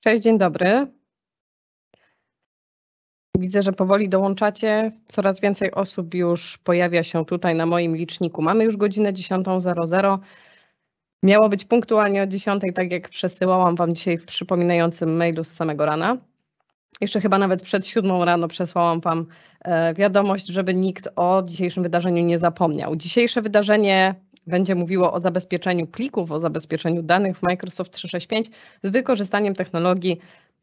Cześć, dzień dobry. Widzę, że powoli dołączacie. Coraz więcej osób już pojawia się tutaj na moim liczniku. Mamy już godzinę 10.00. Miało być punktualnie o 10, tak jak przesyłałam Wam dzisiaj w przypominającym mailu z samego rana. Jeszcze chyba nawet przed siódmą rano przesłałam Wam e, wiadomość, żeby nikt o dzisiejszym wydarzeniu nie zapomniał. Dzisiejsze wydarzenie będzie mówiło o zabezpieczeniu plików, o zabezpieczeniu danych w Microsoft 365 z wykorzystaniem technologii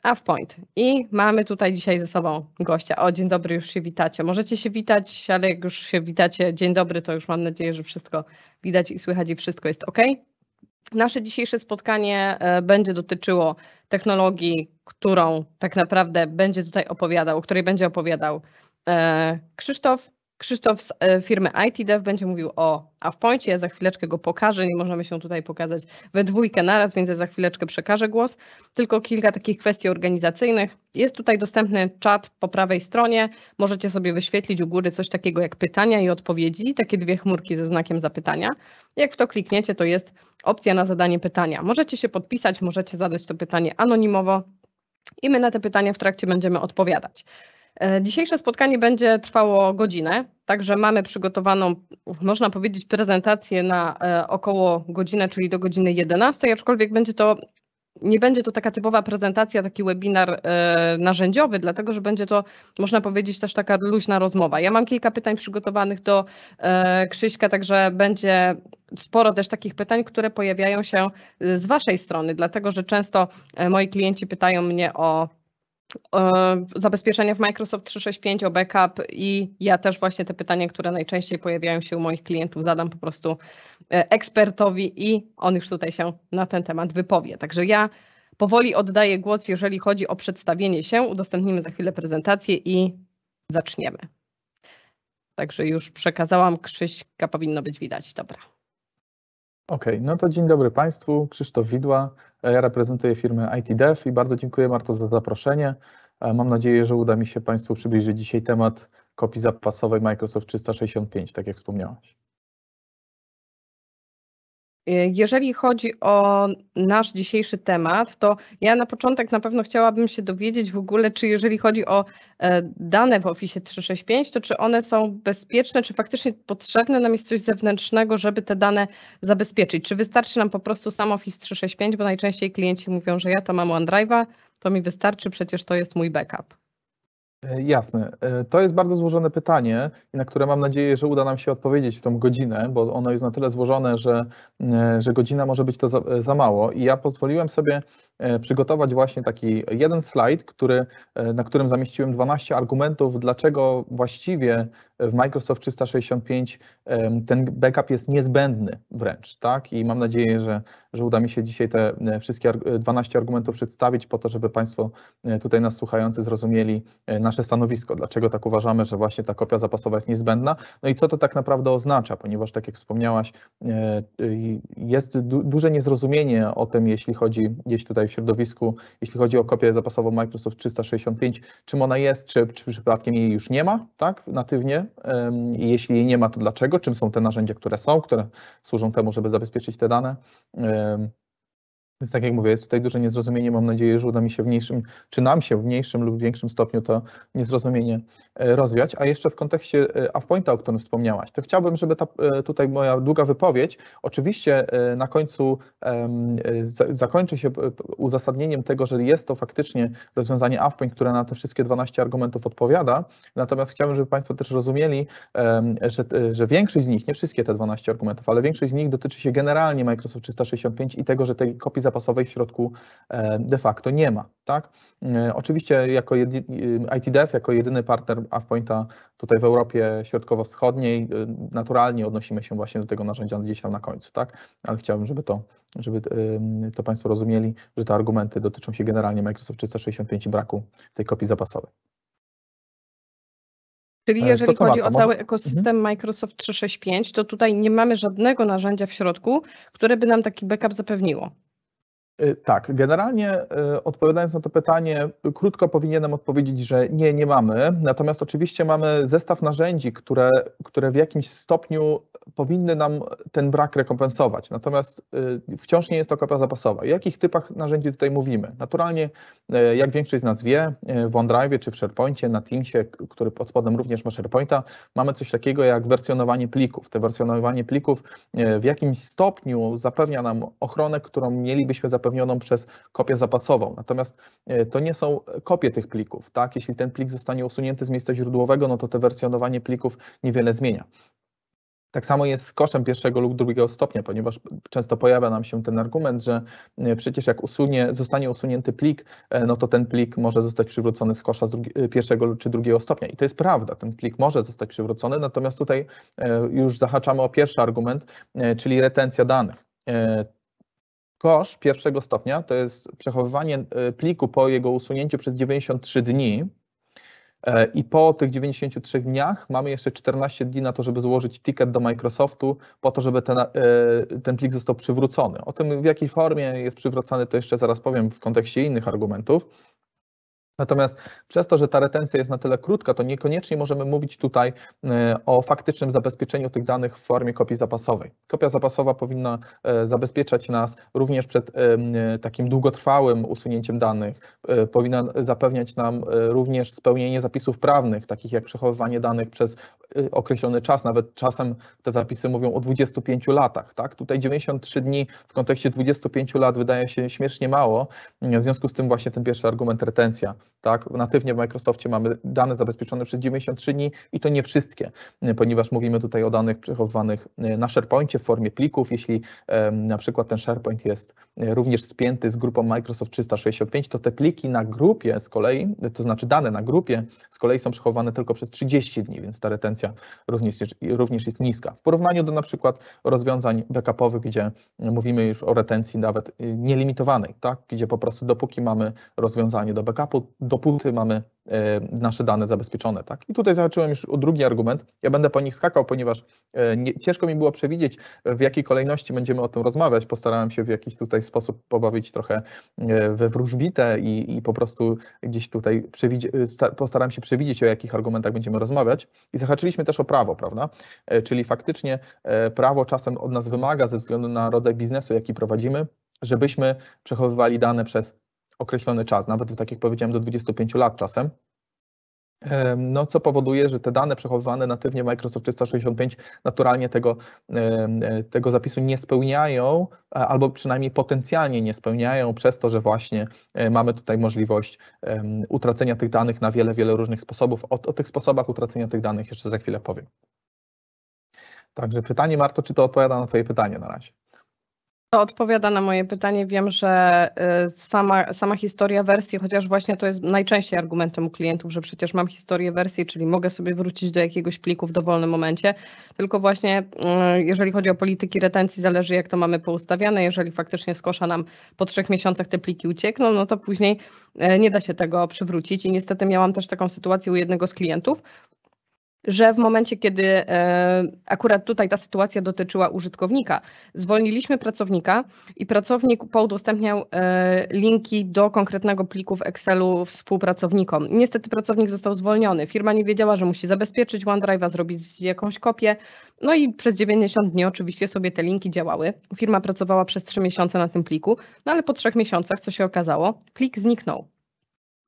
AvPoint. I mamy tutaj dzisiaj ze sobą gościa. O, dzień dobry, już się witacie. Możecie się witać, ale jak już się witacie, dzień dobry, to już mam nadzieję, że wszystko widać i słychać i wszystko jest ok. Nasze dzisiejsze spotkanie e, będzie dotyczyło technologii, którą tak naprawdę będzie tutaj opowiadał, o której będzie opowiadał e, Krzysztof. Krzysztof z e, firmy IT Dev będzie mówił o AwPoincie, ja za chwileczkę go pokażę, nie możemy się tutaj pokazać we dwójkę naraz, więc ja za chwileczkę przekażę głos. Tylko kilka takich kwestii organizacyjnych. Jest tutaj dostępny czat po prawej stronie, możecie sobie wyświetlić u góry coś takiego jak pytania i odpowiedzi, takie dwie chmurki ze znakiem zapytania. Jak w to klikniecie, to jest opcja na zadanie pytania. Możecie się podpisać, możecie zadać to pytanie anonimowo i my na te pytania w trakcie będziemy odpowiadać. E, dzisiejsze spotkanie będzie trwało godzinę, także mamy przygotowaną, można powiedzieć, prezentację na e, około godzinę, czyli do godziny 11, aczkolwiek będzie to nie będzie to taka typowa prezentacja, taki webinar e, narzędziowy, dlatego że będzie to, można powiedzieć, też taka luźna rozmowa. Ja mam kilka pytań przygotowanych do Krzyśka, także będzie sporo też takich pytań, które pojawiają się z Waszej strony, dlatego że często moi klienci pytają mnie o E, zabezpieczenia w Microsoft 365 o backup i ja też właśnie te pytania, które najczęściej pojawiają się u moich klientów, zadam po prostu e, ekspertowi i on już tutaj się na ten temat wypowie. Także ja powoli oddaję głos, jeżeli chodzi o przedstawienie się. Udostępnimy za chwilę prezentację i zaczniemy. Także już przekazałam, Krzyśka powinno być widać. Dobra. Okej, okay, no to dzień dobry Państwu. Krzysztof Widła, e, ja reprezentuję firmę ITDev i bardzo dziękuję Marto za zaproszenie. E, mam nadzieję, że uda mi się Państwu przybliżyć dzisiaj temat kopii zapasowej Microsoft 365, tak jak wspomniałaś. Y, jeżeli chodzi o nasz dzisiejszy temat, to ja na początek na pewno chciałabym się dowiedzieć w ogóle, czy jeżeli chodzi o e, dane w Office 365, to czy one są bezpieczne, czy faktycznie potrzebne nam jest coś zewnętrznego, żeby te dane zabezpieczyć? Czy wystarczy nam po prostu sam Office 365, bo najczęściej klienci mówią, że ja to mam OneDrive'a, to mi wystarczy, przecież to jest mój backup. E, jasne. E, to jest bardzo złożone pytanie, na które mam nadzieję, że uda nam się odpowiedzieć w tą godzinę, bo ono jest na tyle złożone, że, e, że godzina może być to za, za mało. I ja pozwoliłem sobie E, przygotować właśnie taki jeden slajd, który, e, na którym zamieściłem 12 argumentów, dlaczego właściwie w Microsoft 365 ten backup jest niezbędny wręcz. Tak? I mam nadzieję, że, że uda mi się dzisiaj te e, wszystkie 12 argumentów przedstawić po to, żeby Państwo tutaj nas słuchający zrozumieli nasze stanowisko, dlaczego tak uważamy, że właśnie ta kopia zapasowa jest niezbędna. No i co to tak naprawdę oznacza, ponieważ tak jak wspomniałaś, jest duże niezrozumienie o tym, jeśli chodzi, jeśli tutaj środowisku, jeśli chodzi o kopię zapasową Microsoft 365, czym ona jest, czy, czy przypadkiem jej już nie ma, tak, natywnie. Jeśli jej nie ma, to dlaczego? Czym są te narzędzia, które są, które służą temu, żeby zabezpieczyć te dane? Więc tak jak mówię, jest tutaj duże niezrozumienie. Mam nadzieję, że uda mi się w mniejszym, czy nam się w mniejszym lub większym stopniu to niezrozumienie e, rozwiać. A jeszcze w kontekście e, Avpointa, o którym wspomniałaś, to chciałbym, żeby ta e, tutaj moja długa wypowiedź oczywiście na końcu zakończy się uzasadnieniem tego, że jest to faktycznie rozwiązanie Avpoint, które na te wszystkie 12 argumentów odpowiada. Natomiast chciałbym, żeby Państwo też rozumieli, że, że większość z nich, nie wszystkie te 12 argumentów, ale większość z nich dotyczy się generalnie Microsoft 365 i tego, że tej kopii zapasowej w środku e, de facto nie ma. Tak? E, oczywiście jako e, ITDF, jako jedyny partner AvPointa tutaj w Europie Środkowo-Wschodniej naturalnie odnosimy się właśnie do tego narzędzia gdzieś tam na końcu, tak? ale chciałbym, żeby to, żeby to Państwo rozumieli, że te argumenty dotyczą się generalnie Microsoft 365 i braku tej kopii zapasowej. Czyli jeżeli to, chodzi o cały może... Mhm. ekosystem Microsoft 365, to tutaj nie mamy żadnego narzędzia w środku, które by nam taki backup zapewniło. E, tak, generalnie e, odpowiadając na to pytanie, krótko powinienem odpowiedzieć, że nie, nie mamy. Natomiast oczywiście mamy zestaw narzędzi, które, które w jakimś stopniu powinny nam ten brak rekompensować. Natomiast e, wciąż nie jest to kopia zapasowa. O jakich typach narzędzi tutaj mówimy? Naturalnie, jak większość z nas wie, w OneDrive czy w SharePointie, na Teamsie, który pod spodem również ma SharePointa, mamy coś takiego jak wersjonowanie plików. Te wersjonowanie plików w jakimś stopniu zapewnia nam ochronę, którą mielibyśmy zapewnić zapewnioną przez kopię zapasową. Natomiast e, to nie są kopie tych plików. Tak? Jeśli ten plik zostanie usunięty z miejsca źródłowego, no to to wersjonowanie plików niewiele zmienia. Tak samo jest z koszem pierwszego lub drugiego stopnia, ponieważ często pojawia nam się ten argument, że e, przecież jak usunie, zostanie usunięty plik, e, no to ten plik może zostać przywrócony z kosza z drugi, pierwszego czy drugiego stopnia. I to jest prawda, ten plik może zostać przywrócony, natomiast tutaj już zahaczamy o pierwszy argument, czyli retencja danych Kosz pierwszego stopnia to jest przechowywanie e, pliku po jego usunięciu przez 93 dni. E, I po tych 93 dniach mamy jeszcze 14 dni na to, żeby złożyć ticket do Microsoftu, po to, żeby ten, e, ten plik został przywrócony. O tym, w jakiej formie jest przywracany, to jeszcze zaraz powiem w kontekście innych argumentów. Natomiast przez to, że ta retencja jest na tyle krótka, to niekoniecznie możemy mówić tutaj e, o faktycznym zabezpieczeniu tych danych w formie kopii zapasowej. Kopia zapasowa powinna e, zabezpieczać nas również przed e, takim długotrwałym usunięciem danych, powinna zapewniać nam również spełnienie zapisów prawnych, takich jak przechowywanie danych przez określony czas, nawet czasem te zapisy mówią o 25 latach. Tak? Tutaj 93 dni w kontekście 25 lat wydaje się śmiesznie mało, w związku z tym właśnie ten pierwszy argument retencja. Tak? Natywnie w Microsoftie mamy dane zabezpieczone przez 93 dni i to nie wszystkie, e, ponieważ mówimy tutaj o danych przechowywanych e, na SharePointie w formie plików. Jeśli na przykład ten SharePoint jest e, również spięty z grupą Microsoft 365, to te pliki na grupie z kolei, to znaczy dane na grupie z kolei są przechowywane tylko przez 30 dni, więc ta retencja również, również jest niska. W porównaniu do na przykład rozwiązań backupowych, gdzie mówimy już o retencji nawet nielimitowanej, tak? gdzie po prostu dopóki mamy rozwiązanie do backupu, dopóty mamy e, nasze dane zabezpieczone. Tak? I tutaj zahaczyłem już o drugi argument. Ja będę po nich skakał, ponieważ e, nie, ciężko mi było przewidzieć, w jakiej kolejności będziemy o tym rozmawiać. Postarałem się w jakiś tutaj sposób pobawić trochę e, we wróżbite i, i po prostu gdzieś tutaj postarałem się przewidzieć, o jakich argumentach będziemy rozmawiać. I zahaczyliśmy też o prawo, prawda? Czyli faktycznie prawo czasem od nas wymaga ze względu na rodzaj biznesu, jaki prowadzimy, żebyśmy przechowywali dane przez określony czas, nawet tak jak powiedziałem, do 25 lat czasem. No, co powoduje, że te dane przechowywane natywnie w Microsoft 365 naturalnie tego, e, tego zapisu nie spełniają, albo przynajmniej potencjalnie nie spełniają, przez to, że właśnie e, mamy tutaj możliwość utracenia tych danych na wiele, wiele różnych sposobów. O, o tych sposobach utracenia tych danych jeszcze za chwilę powiem. Także pytanie, Marto, czy to odpowiada na Twoje pytanie na razie? To odpowiada na moje pytanie. Wiem, że y, sama, sama historia wersji, chociaż właśnie to jest najczęściej argumentem u klientów, że przecież mam historię wersji, czyli mogę sobie wrócić do jakiegoś pliku w dowolnym momencie. Tylko właśnie y, jeżeli chodzi o polityki retencji, zależy jak to mamy poustawiane. Jeżeli faktycznie z kosza nam po trzech miesiącach te pliki uciekną, no to później y, nie da się tego przywrócić. I niestety miałam też taką sytuację u jednego z klientów, że w momencie, kiedy e, akurat tutaj ta sytuacja dotyczyła użytkownika, zwolniliśmy pracownika i pracownik poudostępniał e, linki do konkretnego pliku w Excelu współpracownikom. Niestety pracownik został zwolniony. Firma nie wiedziała, że musi zabezpieczyć OneDrive'a, zrobić jakąś kopię. No i przez 90 dni oczywiście sobie te linki działały. Firma pracowała przez 3 miesiące na tym pliku, no ale po trzech miesiącach, co się okazało, plik zniknął.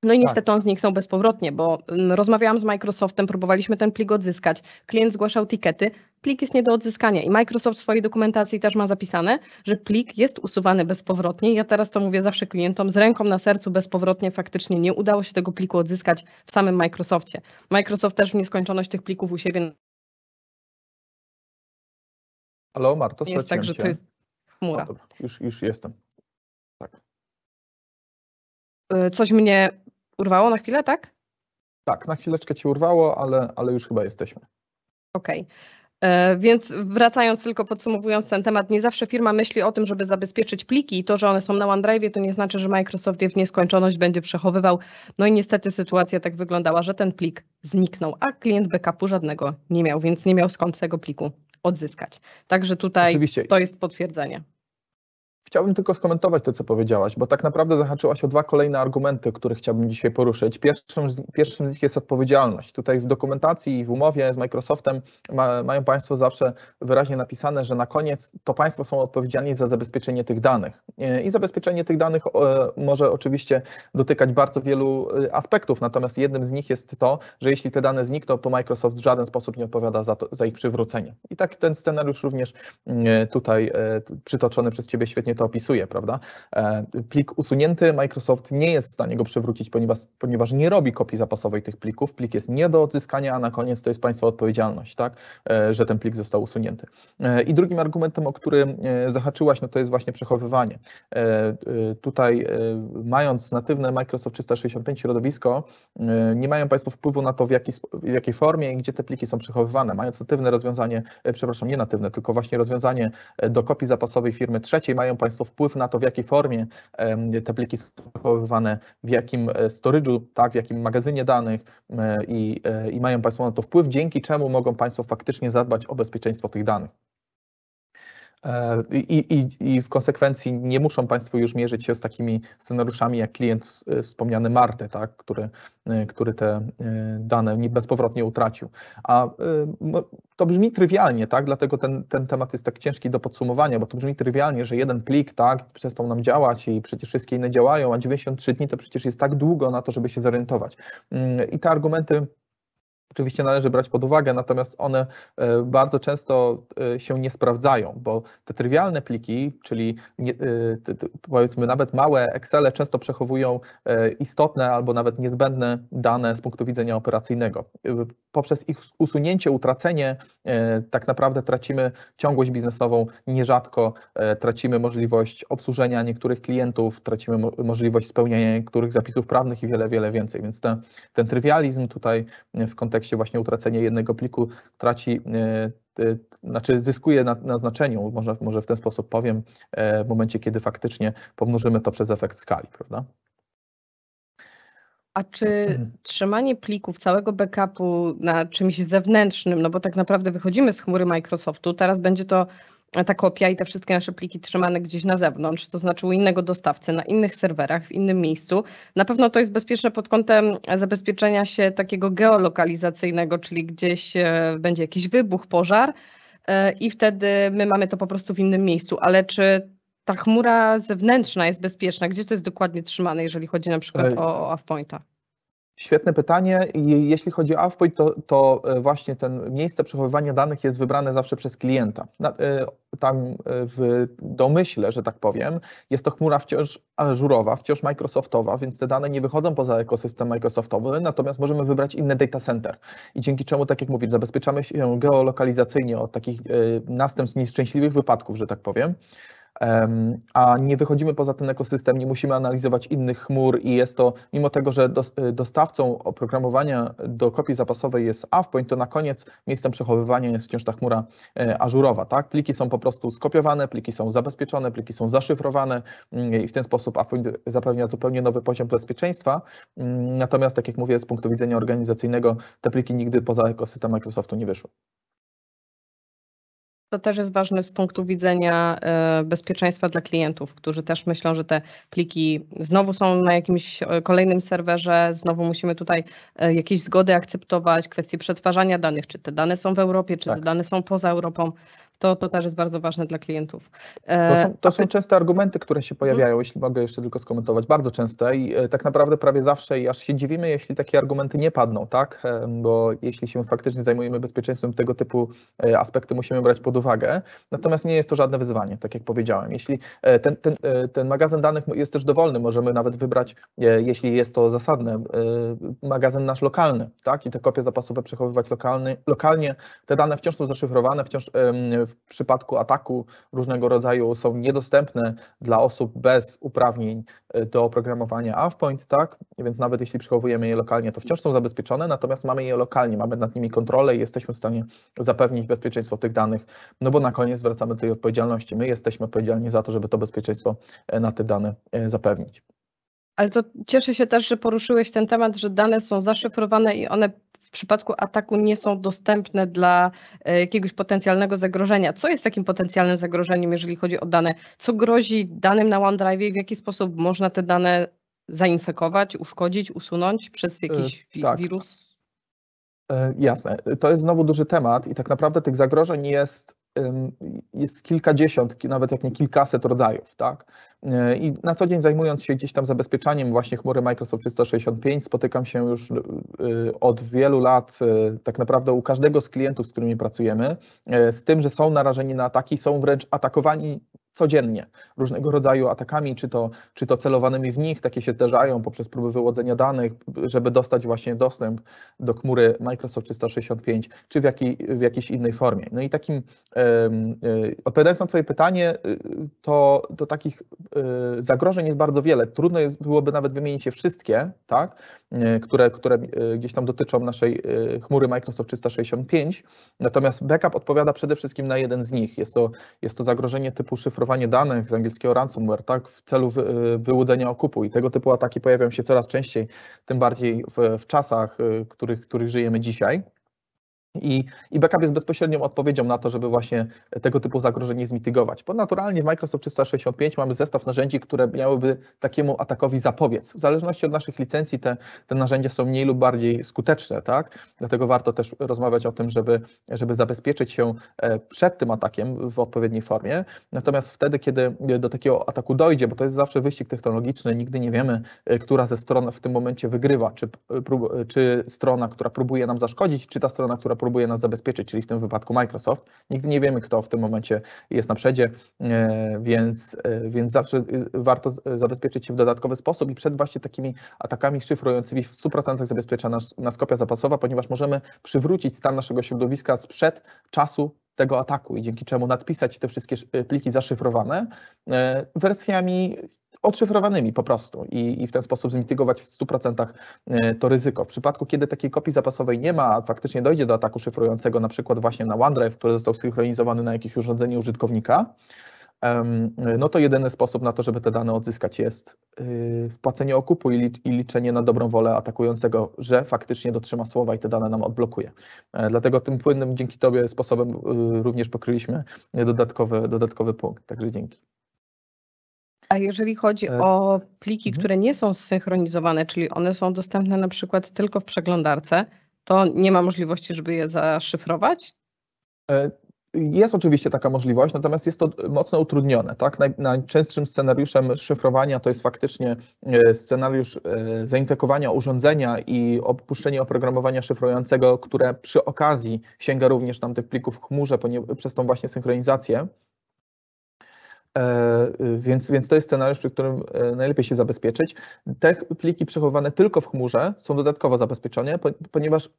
No i tak. niestety on zniknął bezpowrotnie, bo mm, rozmawiałam z Microsoftem, próbowaliśmy ten plik odzyskać. Klient zgłaszał tikety, plik jest nie do odzyskania i Microsoft w swojej dokumentacji też ma zapisane, że plik jest usuwany bezpowrotnie. Ja teraz to mówię zawsze klientom z ręką na sercu bezpowrotnie faktycznie nie udało się tego pliku odzyskać w samym Microsoftie. Microsoft też w nieskończoność tych plików u siebie. Omar, to Jest tak, że to jest chmura. No, już, już jestem. Tak. Y, coś mnie Urwało na chwilę, tak? Tak, na chwileczkę ci urwało, ale, ale już chyba jesteśmy. Okej. Okay. E, więc wracając tylko, podsumowując ten temat, nie zawsze firma myśli o tym, żeby zabezpieczyć pliki i to, że one są na OneDrive, to nie znaczy, że Microsoft je w nieskończoność będzie przechowywał. No i niestety sytuacja tak wyglądała, że ten plik zniknął, a klient backupu żadnego nie miał, więc nie miał skąd tego pliku odzyskać. Także tutaj Oczywiście. to jest potwierdzenie. Chciałbym tylko skomentować to, co powiedziałaś, bo tak naprawdę zahaczyłaś o dwa kolejne argumenty, które chciałbym dzisiaj poruszyć. Pierwszym z, pierwszym z nich jest odpowiedzialność. Tutaj w dokumentacji i w umowie z Microsoftem ma, mają Państwo zawsze wyraźnie napisane, że na koniec to Państwo są odpowiedzialni za zabezpieczenie tych danych. E, I zabezpieczenie tych danych e, może oczywiście dotykać bardzo wielu e, aspektów, natomiast jednym z nich jest to, że jeśli te dane znikną, to Microsoft w żaden sposób nie odpowiada za, to, za ich przywrócenie. I tak ten scenariusz również tutaj przytoczony przez Ciebie świetnie to opisuje, prawda? E, plik usunięty, Microsoft nie jest w stanie go przywrócić, ponieważ, ponieważ nie robi kopii zapasowej tych plików. Plik jest nie do odzyskania, a na koniec to jest Państwa odpowiedzialność, tak? E, że ten plik został usunięty. E, I drugim argumentem, o który zahaczyłaś, no to jest właśnie przechowywanie. Tutaj mając natywne Microsoft 365 środowisko, nie mają Państwo wpływu na to, w, jaki, w jakiej formie i gdzie te pliki są przechowywane. Mając natywne rozwiązanie, przepraszam, nie natywne, tylko właśnie rozwiązanie do kopii zapasowej firmy trzeciej, mają Państwo Państwo wpływ na to, w jakiej formie te pliki są przechowywane, w jakim e, storage'u, tak, w jakim magazynie danych e, i, e, i mają Państwo na to wpływ, dzięki czemu mogą Państwo faktycznie zadbać o bezpieczeństwo tych danych. E, I, i, I, w konsekwencji nie muszą Państwo już mierzyć się z takimi scenariuszami jak klient e, wspomniany Marty, tak, który, e, który te dane bezpowrotnie utracił. A to brzmi trywialnie, tak, dlatego ten, ten temat jest tak ciężki do podsumowania, bo to brzmi trywialnie, że jeden plik tak, przestał nam działać i przecież wszystkie inne działają, a 93 dni to przecież jest tak długo na to, żeby się zorientować. Mm, I te argumenty oczywiście należy brać pod uwagę, natomiast one e, bardzo często e, się nie sprawdzają, bo te trywialne pliki, czyli nie, e, powiedzmy nawet małe Excele często przechowują istotne albo nawet niezbędne dane z punktu widzenia operacyjnego. Poprzez ich usunięcie, utracenie tak naprawdę tracimy ciągłość biznesową, nierzadko tracimy możliwość obsłużenia niektórych klientów, tracimy możliwość spełniania niektórych zapisów prawnych i wiele, wiele więcej, więc ten, ten trywializm tutaj w kontekście kontekście właśnie utracenie jednego pliku traci, e, e, znaczy zyskuje na, na znaczeniu, może, może w ten sposób powiem, e, w momencie, kiedy faktycznie pomnożymy to przez efekt skali, prawda? A czy mhm. trzymanie plików całego backupu na czymś zewnętrznym, no bo tak naprawdę wychodzimy z chmury Microsoftu, teraz będzie to ta kopia i te wszystkie nasze pliki trzymane gdzieś na zewnątrz, to znaczy u innego dostawcy, na innych serwerach, w innym miejscu. Na pewno to jest bezpieczne pod kątem zabezpieczenia się takiego geolokalizacyjnego, czyli gdzieś e, będzie jakiś wybuch, pożar e, i wtedy my mamy to po prostu w innym miejscu. Ale czy ta chmura zewnętrzna jest bezpieczna? Gdzie to jest dokładnie trzymane, jeżeli chodzi na przykład o, o AvPointa? Świetne pytanie. I jeśli chodzi o AFPOI, to, to, e, właśnie ten miejsce przechowywania danych jest wybrane zawsze przez klienta. E, tam e, w domyśle, że tak powiem, jest to chmura wciąż ażurowa, wciąż Microsoftowa, więc te dane nie wychodzą poza ekosystem Microsoftowy, natomiast możemy wybrać inne data center. I dzięki czemu, tak jak mówię, zabezpieczamy się geolokalizacyjnie od takich następstw nieszczęśliwych wypadków, że tak powiem a nie wychodzimy poza ten ekosystem, nie musimy analizować innych chmur i jest to, mimo tego, że y, dostawcą oprogramowania do kopii zapasowej jest AvePoint, to na koniec miejscem przechowywania jest wciąż ta chmura y, ażurowa. Tak? Pliki są po prostu skopiowane, pliki są zabezpieczone, pliki są zaszyfrowane mm, i w ten sposób AvePoint zapewnia zupełnie nowy poziom bezpieczeństwa. Mm, natomiast, tak jak mówię, z punktu widzenia organizacyjnego te pliki nigdy poza ekosystem Microsoftu nie wyszły. To też jest ważne z punktu widzenia e, bezpieczeństwa dla klientów, którzy też myślą, że te pliki znowu są na jakimś e, kolejnym serwerze, znowu musimy tutaj e, jakieś zgody akceptować, kwestie przetwarzania danych, czy te dane są w Europie, czy tak. te dane są poza Europą. To, to też jest bardzo ważne dla klientów. E, to są, to są częste argumenty, które się mhm. pojawiają, hmm. jeśli mogę jeszcze tylko skomentować, bardzo częste i e, tak naprawdę prawie zawsze i aż się dziwimy, jeśli takie argumenty nie padną, tak? E, bo jeśli się faktycznie zajmujemy bezpieczeństwem, tego typu aspekty musimy brać pod uwagę. Natomiast nie jest to żadne wyzwanie, tak jak powiedziałem. Jeśli ten, ten, ten magazyn danych jest też dowolny, możemy nawet wybrać, jeśli jest to zasadne, magazyn nasz lokalny, tak? I te kopie zapasowe przechowywać lokalny, lokalnie. Te dane wciąż są zaszyfrowane, wciąż w przypadku ataku różnego rodzaju są niedostępne dla osób bez uprawnień y, do oprogramowania AvePoint, tak? Więc nawet jeśli przechowujemy je lokalnie, to wciąż są zabezpieczone, natomiast mamy je lokalnie, mamy nad nimi kontrolę i jesteśmy w stanie zapewnić bezpieczeństwo tych danych, no bo na koniec wracamy do tej odpowiedzialności. My jesteśmy odpowiedzialni za to, żeby to bezpieczeństwo y, na te dane y, zapewnić. Ale to cieszę się też, że poruszyłeś ten temat, że dane są zaszyfrowane i one w przypadku ataku nie są dostępne dla e, jakiegoś potencjalnego zagrożenia. Co jest takim potencjalnym zagrożeniem, jeżeli chodzi o dane? Co grozi danym na OneDrive i w jaki sposób można te dane zainfekować, uszkodzić, usunąć przez e, jakiś wi tak. wirus? E, jasne. To jest znowu duży temat i tak naprawdę tych zagrożeń jest, jest kilkadziesiąt, nawet jak nie kilkaset rodzajów. Tak? E, I na co dzień zajmując się gdzieś tam zabezpieczaniem właśnie chmury Microsoft 365, spotykam się już e, od wielu lat, e, tak naprawdę u każdego z klientów, z którymi pracujemy, z tym, że są narażeni na ataki, są wręcz atakowani codziennie różnego rodzaju atakami, czy to, czy to celowanymi w nich, takie się zdarzają poprzez próby wyłodzenia danych, żeby dostać właśnie dostęp do chmury Microsoft 365, czy w, jakiej w jakiejś innej formie. No i takim, e, odpowiadając na Twoje pytanie, e, to, to takich e, zagrożeń jest bardzo wiele. Trudno jest, byłoby nawet wymienić je wszystkie, tak, które, które gdzieś tam dotyczą naszej chmury Microsoft 365, natomiast backup odpowiada przede wszystkim na jeden z nich. Jest to, jest to zagrożenie typu szyfrowania danych z angielskiego ransomware tak, w celu y, wyłudzenia okupu i tego typu ataki pojawiają się coraz częściej, tym bardziej w, w czasach, y, których, których żyjemy dzisiaj. I, I backup jest bezpośrednią odpowiedzią na to, żeby właśnie tego typu zagrożenie zmitygować. Bo naturalnie w Microsoft 365 mamy zestaw narzędzi, które miałyby takiemu atakowi zapobiec. W zależności od naszych licencji te, te narzędzia są mniej lub bardziej skuteczne, tak? Dlatego warto też rozmawiać o tym, żeby, żeby zabezpieczyć się e, przed tym atakiem w odpowiedniej formie. Natomiast wtedy, kiedy do takiego ataku dojdzie, bo to jest zawsze wyścig technologiczny, nigdy nie wiemy, e, która ze stron w tym momencie wygrywa, czy, e, czy strona, która próbuje nam zaszkodzić, czy ta strona, która próbuje nas zabezpieczyć, czyli w tym wypadku Microsoft. Nigdy nie wiemy, kto w tym momencie jest na przedzie, e, więc, e, więc zawsze e, warto zabezpieczyć się w dodatkowy sposób i przed właśnie takimi atakami szyfrującymi w 100% zabezpiecza nas, nas kopia zapasowa, ponieważ możemy przywrócić stan naszego środowiska sprzed czasu tego ataku i dzięki czemu nadpisać te wszystkie pliki zaszyfrowane wersjami odszyfrowanymi po prostu i, i w ten sposób zmitygować w 100% e, to ryzyko. W przypadku, kiedy takiej kopii zapasowej nie ma, a faktycznie dojdzie do ataku szyfrującego, na przykład właśnie na OneDrive, który został synchronizowany na jakieś urządzenie użytkownika, no to jedyny sposób na to, żeby te dane odzyskać jest y, wpłacenie okupu i liczenie na dobrą wolę atakującego, że faktycznie dotrzyma słowa i te dane nam odblokuje. E, dlatego tym płynnym dzięki Tobie sposobem y, również pokryliśmy dodatkowy, dodatkowy punkt. Także dzięki. A jeżeli chodzi e, o pliki, mhm. które nie są zsynchronizowane, czyli one są dostępne na przykład tylko w przeglądarce, to nie ma możliwości, żeby je zaszyfrować? E, jest oczywiście taka możliwość, natomiast jest to mocno utrudnione. Tak? najczęstszym scenariuszem szyfrowania to jest faktycznie e, scenariusz zainfekowania urządzenia i opuszczenie oprogramowania szyfrującego, które przy okazji sięga również tam tych plików w chmurze przez tą właśnie synchronizację. E, więc, więc to jest scenariusz, przy którym e, najlepiej się zabezpieczyć. Te pliki przechowywane tylko w chmurze są dodatkowo zabezpieczone, ponieważ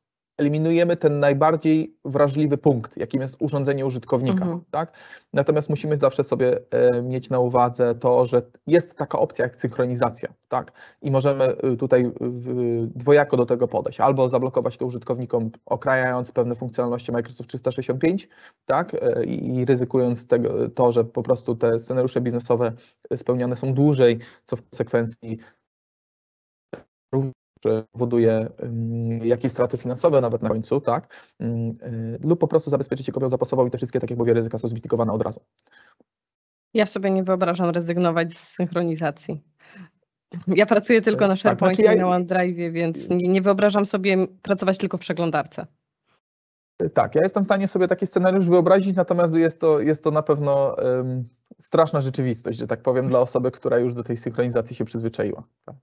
eliminujemy ten najbardziej wrażliwy punkt, jakim jest urządzenie użytkownika. Mhm. Tak? Natomiast musimy zawsze sobie e, mieć na uwadze to, że jest taka opcja jak synchronizacja. Tak? I możemy e, tutaj dwojako do tego podejść. Albo zablokować to użytkownikom, okrajając pewne funkcjonalności Microsoft 365 tak? E, i ryzykując tego, to, że po prostu te scenariusze biznesowe spełniane są dłużej, co w konsekwencji powoduje jakieś straty finansowe nawet na końcu, tak? Y, lub po prostu zabezpieczyć się kopią zapasową i te wszystkie, tak jak mówię, ryzyka są zmitygowane od razu. Ja sobie nie wyobrażam rezygnować z synchronizacji. Ja pracuję tylko na tak, tak. SharePointie tak, znaczy ja... na OneDrive, więc y, nie, nie wyobrażam sobie pracować tylko w przeglądarce. Y, tak, ja jestem w stanie sobie taki scenariusz wyobrazić, natomiast jest to, jest to na pewno um, straszna rzeczywistość, że tak powiem, dla osoby, która już do tej synchronizacji się przyzwyczaiła. Tak.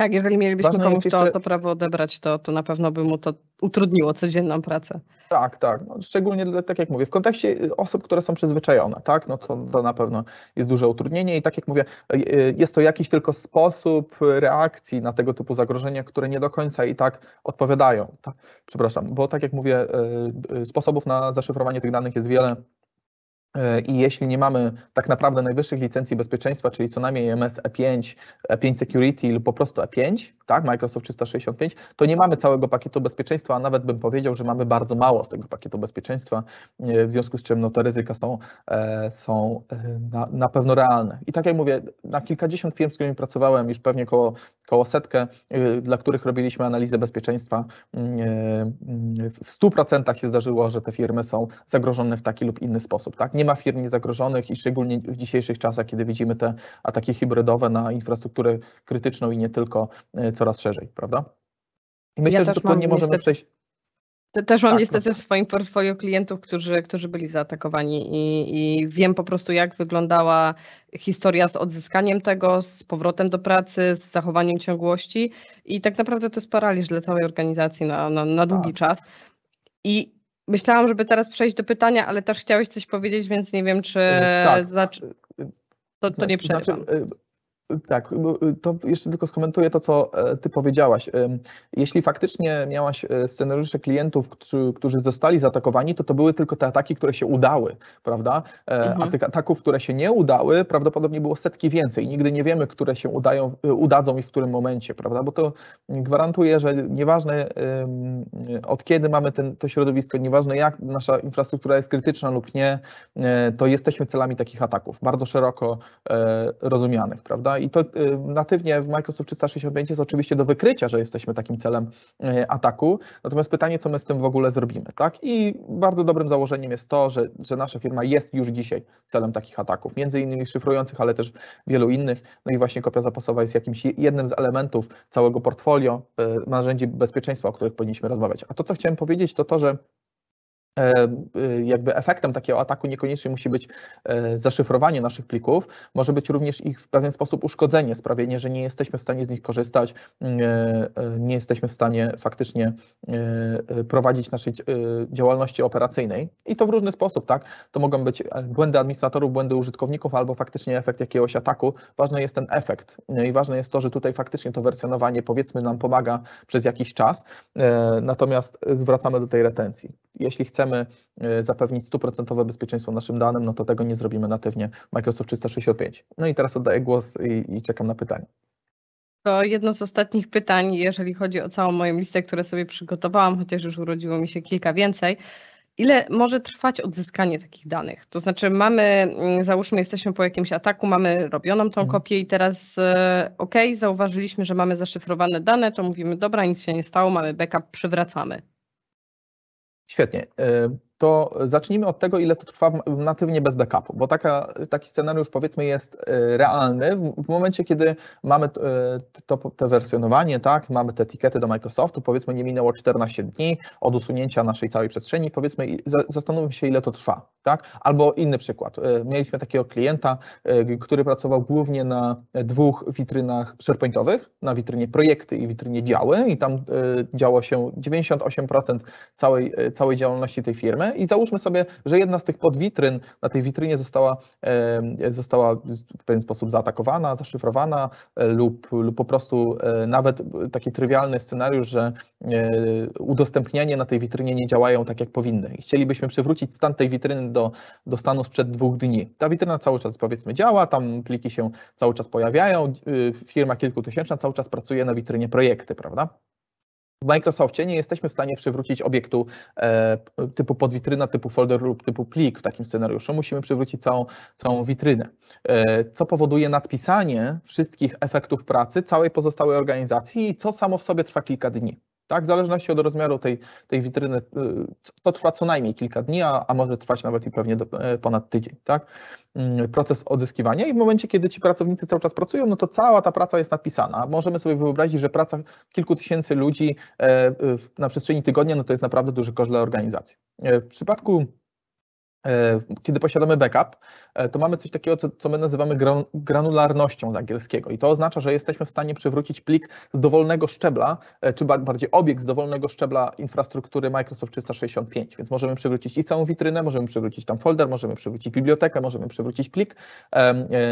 Tak, jeżeli mielibyśmy Ważne komuś jeszcze... to, to prawo odebrać, to, to na pewno by mu to utrudniło codzienną pracę. Tak, tak. No, szczególnie, tak jak mówię, w kontekście y, osób, które są przyzwyczajone, tak, no to, to na pewno jest duże utrudnienie i tak jak mówię, y, y, jest to jakiś tylko sposób reakcji na tego typu zagrożenia, które nie do końca i tak odpowiadają. Tak? Przepraszam, bo tak jak mówię, sposobów na zaszyfrowanie tych danych jest wiele E, I jeśli nie mamy tak naprawdę najwyższych licencji bezpieczeństwa, czyli co najmniej MS E5, E5 Security lub po prostu E5, tak, Microsoft 365, to nie mamy całego pakietu bezpieczeństwa, a nawet bym powiedział, że mamy bardzo mało z tego pakietu bezpieczeństwa, e, w związku z czym no, te ryzyka są, e, są na, na pewno realne. I tak jak mówię, na kilkadziesiąt firm, z którymi pracowałem, już pewnie około koło setkę, y, dla których robiliśmy analizę bezpieczeństwa. Y, y, w 100% się zdarzyło, że te firmy są zagrożone w taki lub inny sposób. Tak? Nie ma firm niezagrożonych i szczególnie w dzisiejszych czasach, kiedy widzimy te ataki hybrydowe na infrastrukturę krytyczną i nie tylko coraz szerzej, prawda? Myślę, ja że to nie możemy przejść. Też mam tak, niestety no w tak. swoim portfolio klientów, którzy, którzy byli zaatakowani i, i, wiem po prostu, jak wyglądała historia z odzyskaniem tego, z powrotem do pracy, z zachowaniem ciągłości i tak naprawdę to jest paraliż dla całej organizacji na, na, na długi tak. czas. I myślałam, żeby teraz przejść do pytania, ale też chciałeś coś powiedzieć, więc nie wiem, czy... E, tak. To, to znaczy, nie przerywam. Znaczy, tak, y, to jeszcze tylko skomentuję to, co e, Ty powiedziałaś. Jeśli faktycznie miałaś e, scenariusze klientów, którzy, którzy zostali zaatakowani, to to były tylko te ataki, które się udały, prawda? E, mhm. A tych ataków, które się nie udały, prawdopodobnie było setki więcej. Nigdy nie wiemy, które się udają, y, udadzą i w którym momencie, prawda? Bo to gwarantuje, że nieważne od kiedy mamy ten, to środowisko, nieważne jak nasza infrastruktura jest krytyczna lub nie, to jesteśmy celami takich ataków, bardzo szeroko rozumianych, prawda? i to y, natywnie w Microsoft 365 jest oczywiście do wykrycia, że jesteśmy takim celem y, ataku. Natomiast pytanie, co my z tym w ogóle zrobimy, tak? I bardzo dobrym założeniem jest to, że, że nasza firma jest już dzisiaj celem takich ataków, między innymi szyfrujących, ale też wielu innych. No i właśnie kopia zapasowa jest jakimś jednym z elementów całego portfolio y, narzędzi bezpieczeństwa, o których powinniśmy rozmawiać. A to, co chciałem powiedzieć, to to, że E, y, jakby efektem takiego ataku niekoniecznie musi być e, zaszyfrowanie naszych plików, może być również ich w pewien sposób uszkodzenie, sprawienie, że nie jesteśmy w stanie z nich korzystać, mm, e, nie jesteśmy w stanie faktycznie prowadzić naszej działalności operacyjnej i to w różny sposób, tak? To mogą być błędy administratorów, błędy użytkowników albo faktycznie efekt jakiegoś ataku. Ważny jest ten efekt no i ważne jest to, że tutaj faktycznie to wersjonowanie powiedzmy nam pomaga przez jakiś czas, natomiast zwracamy do tej retencji. Jeśli chcemy chcemy e, zapewnić stuprocentowe bezpieczeństwo naszym danym, no to tego nie zrobimy natywnie Microsoft 365. No i teraz oddaję głos i, i czekam na pytanie. To jedno z ostatnich pytań, jeżeli chodzi o całą moją listę, które sobie przygotowałam, chociaż już urodziło mi się kilka więcej. Ile może trwać odzyskanie takich danych? To znaczy, mamy, mm, załóżmy, jesteśmy po jakimś ataku, mamy robioną tą mhm. kopię i teraz, e, OK, zauważyliśmy, że mamy zaszyfrowane dane, to mówimy, dobra, nic się nie stało, mamy backup, przywracamy. Świetnie e, to zacznijmy od tego, ile to trwa natywnie bez backupu, bo taka, taki scenariusz powiedzmy jest e, realny w momencie, kiedy mamy e, to, to wersjonowanie, tak, mamy te etykiety do Microsoftu, powiedzmy nie minęło 14 dni od usunięcia naszej całej przestrzeni, powiedzmy zastanówmy się, ile to trwa, tak? Albo inny przykład. E, mieliśmy takiego klienta, który pracował głównie na dwóch witrynach SharePointowych, na witrynie projekty i witrynie działy i tam działo się 98% całej, całej działalności tej firmy, i załóżmy sobie, że jedna z tych podwitryn na tej witrynie została, została w pewien sposób zaatakowana, zaszyfrowana e, lub, lub po prostu e, nawet taki trywialny scenariusz, że e, udostępnianie na tej witrynie nie działają tak, jak powinny. I chcielibyśmy przywrócić stan tej witryny do, do stanu sprzed dwóch dni. Ta witryna cały czas powiedzmy działa, tam pliki się cały czas pojawiają, firma kilkutysięczna cały czas pracuje na witrynie projekty, prawda? w Microsoftie nie jesteśmy w stanie przywrócić obiektu e, typu podwitryna, typu folder lub typu plik w takim scenariuszu. Musimy przywrócić całą, całą witrynę, e, co powoduje nadpisanie wszystkich efektów pracy całej pozostałej organizacji i co samo w sobie trwa kilka dni. Tak, w zależności od rozmiaru tej, tej witryny, y, to trwa co najmniej kilka dni, a, a może trwać nawet i pewnie do, e, ponad tydzień. Tak? Mm, proces odzyskiwania i w momencie, kiedy ci pracownicy cały czas pracują, no to cała ta praca jest napisana. Możemy sobie wyobrazić, że praca kilku tysięcy ludzi e, na przestrzeni tygodnia, no to jest naprawdę duży koszt dla organizacji. E, w przypadku E, kiedy posiadamy backup, e, to mamy coś takiego, co, co my nazywamy granularnością z angielskiego. I to oznacza, że jesteśmy w stanie przywrócić plik z dowolnego szczebla, e, czy bardziej obiekt z dowolnego szczebla infrastruktury Microsoft 365. Więc możemy przywrócić i całą witrynę, możemy przywrócić tam folder, możemy przywrócić bibliotekę, możemy przywrócić plik.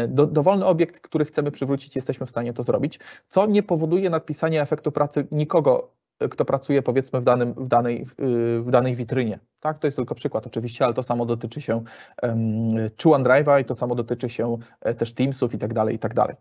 Do, dowolny obiekt, który chcemy przywrócić, jesteśmy w stanie to zrobić, co nie powoduje nadpisania efektu pracy nikogo kto pracuje powiedzmy w, danym, w, danej, y, w danej witrynie. Tak, to jest tylko przykład oczywiście, ale to samo dotyczy się um, OneDrive'a i to samo dotyczy się e, też Teamsów i tak dalej, i tak dalej.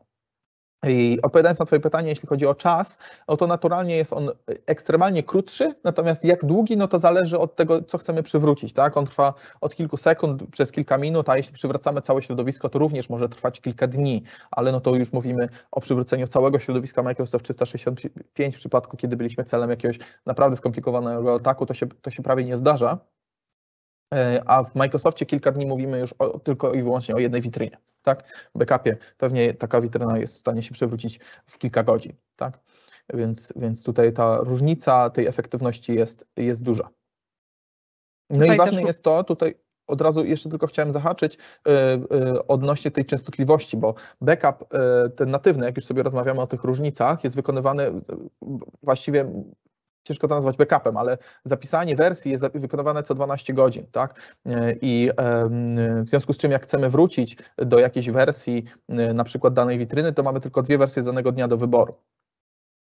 I odpowiadając na Twoje pytanie, jeśli chodzi o czas, no to naturalnie jest on ekstremalnie krótszy, natomiast jak długi, no to zależy od tego, co chcemy przywrócić. Tak? On trwa od kilku sekund przez kilka minut, a jeśli przywracamy całe środowisko, to również może trwać kilka dni, ale no to już mówimy o przywróceniu całego środowiska Microsoft 365 w przypadku, kiedy byliśmy celem jakiegoś naprawdę skomplikowanego ataku, to się, to się prawie nie zdarza. E, a w Microsoftie kilka dni mówimy już o, tylko i wyłącznie o jednej witrynie. Tak? W backupie pewnie taka witryna jest w stanie się przewrócić w kilka godzin. Tak? Więc, więc tutaj ta różnica tej efektywności jest, jest duża. No tutaj i ważne też... jest to, tutaj od razu jeszcze tylko chciałem zahaczyć yy, yy, odnośnie tej częstotliwości, bo backup yy, ten natywny, jak już sobie rozmawiamy o tych różnicach, jest wykonywany właściwie ciężko to nazwać backupem, ale zapisanie wersji jest wykonywane co 12 godzin, tak? I w związku z czym jak chcemy wrócić do jakiejś wersji y, na przykład danej witryny, to mamy tylko dwie wersje z danego dnia do wyboru.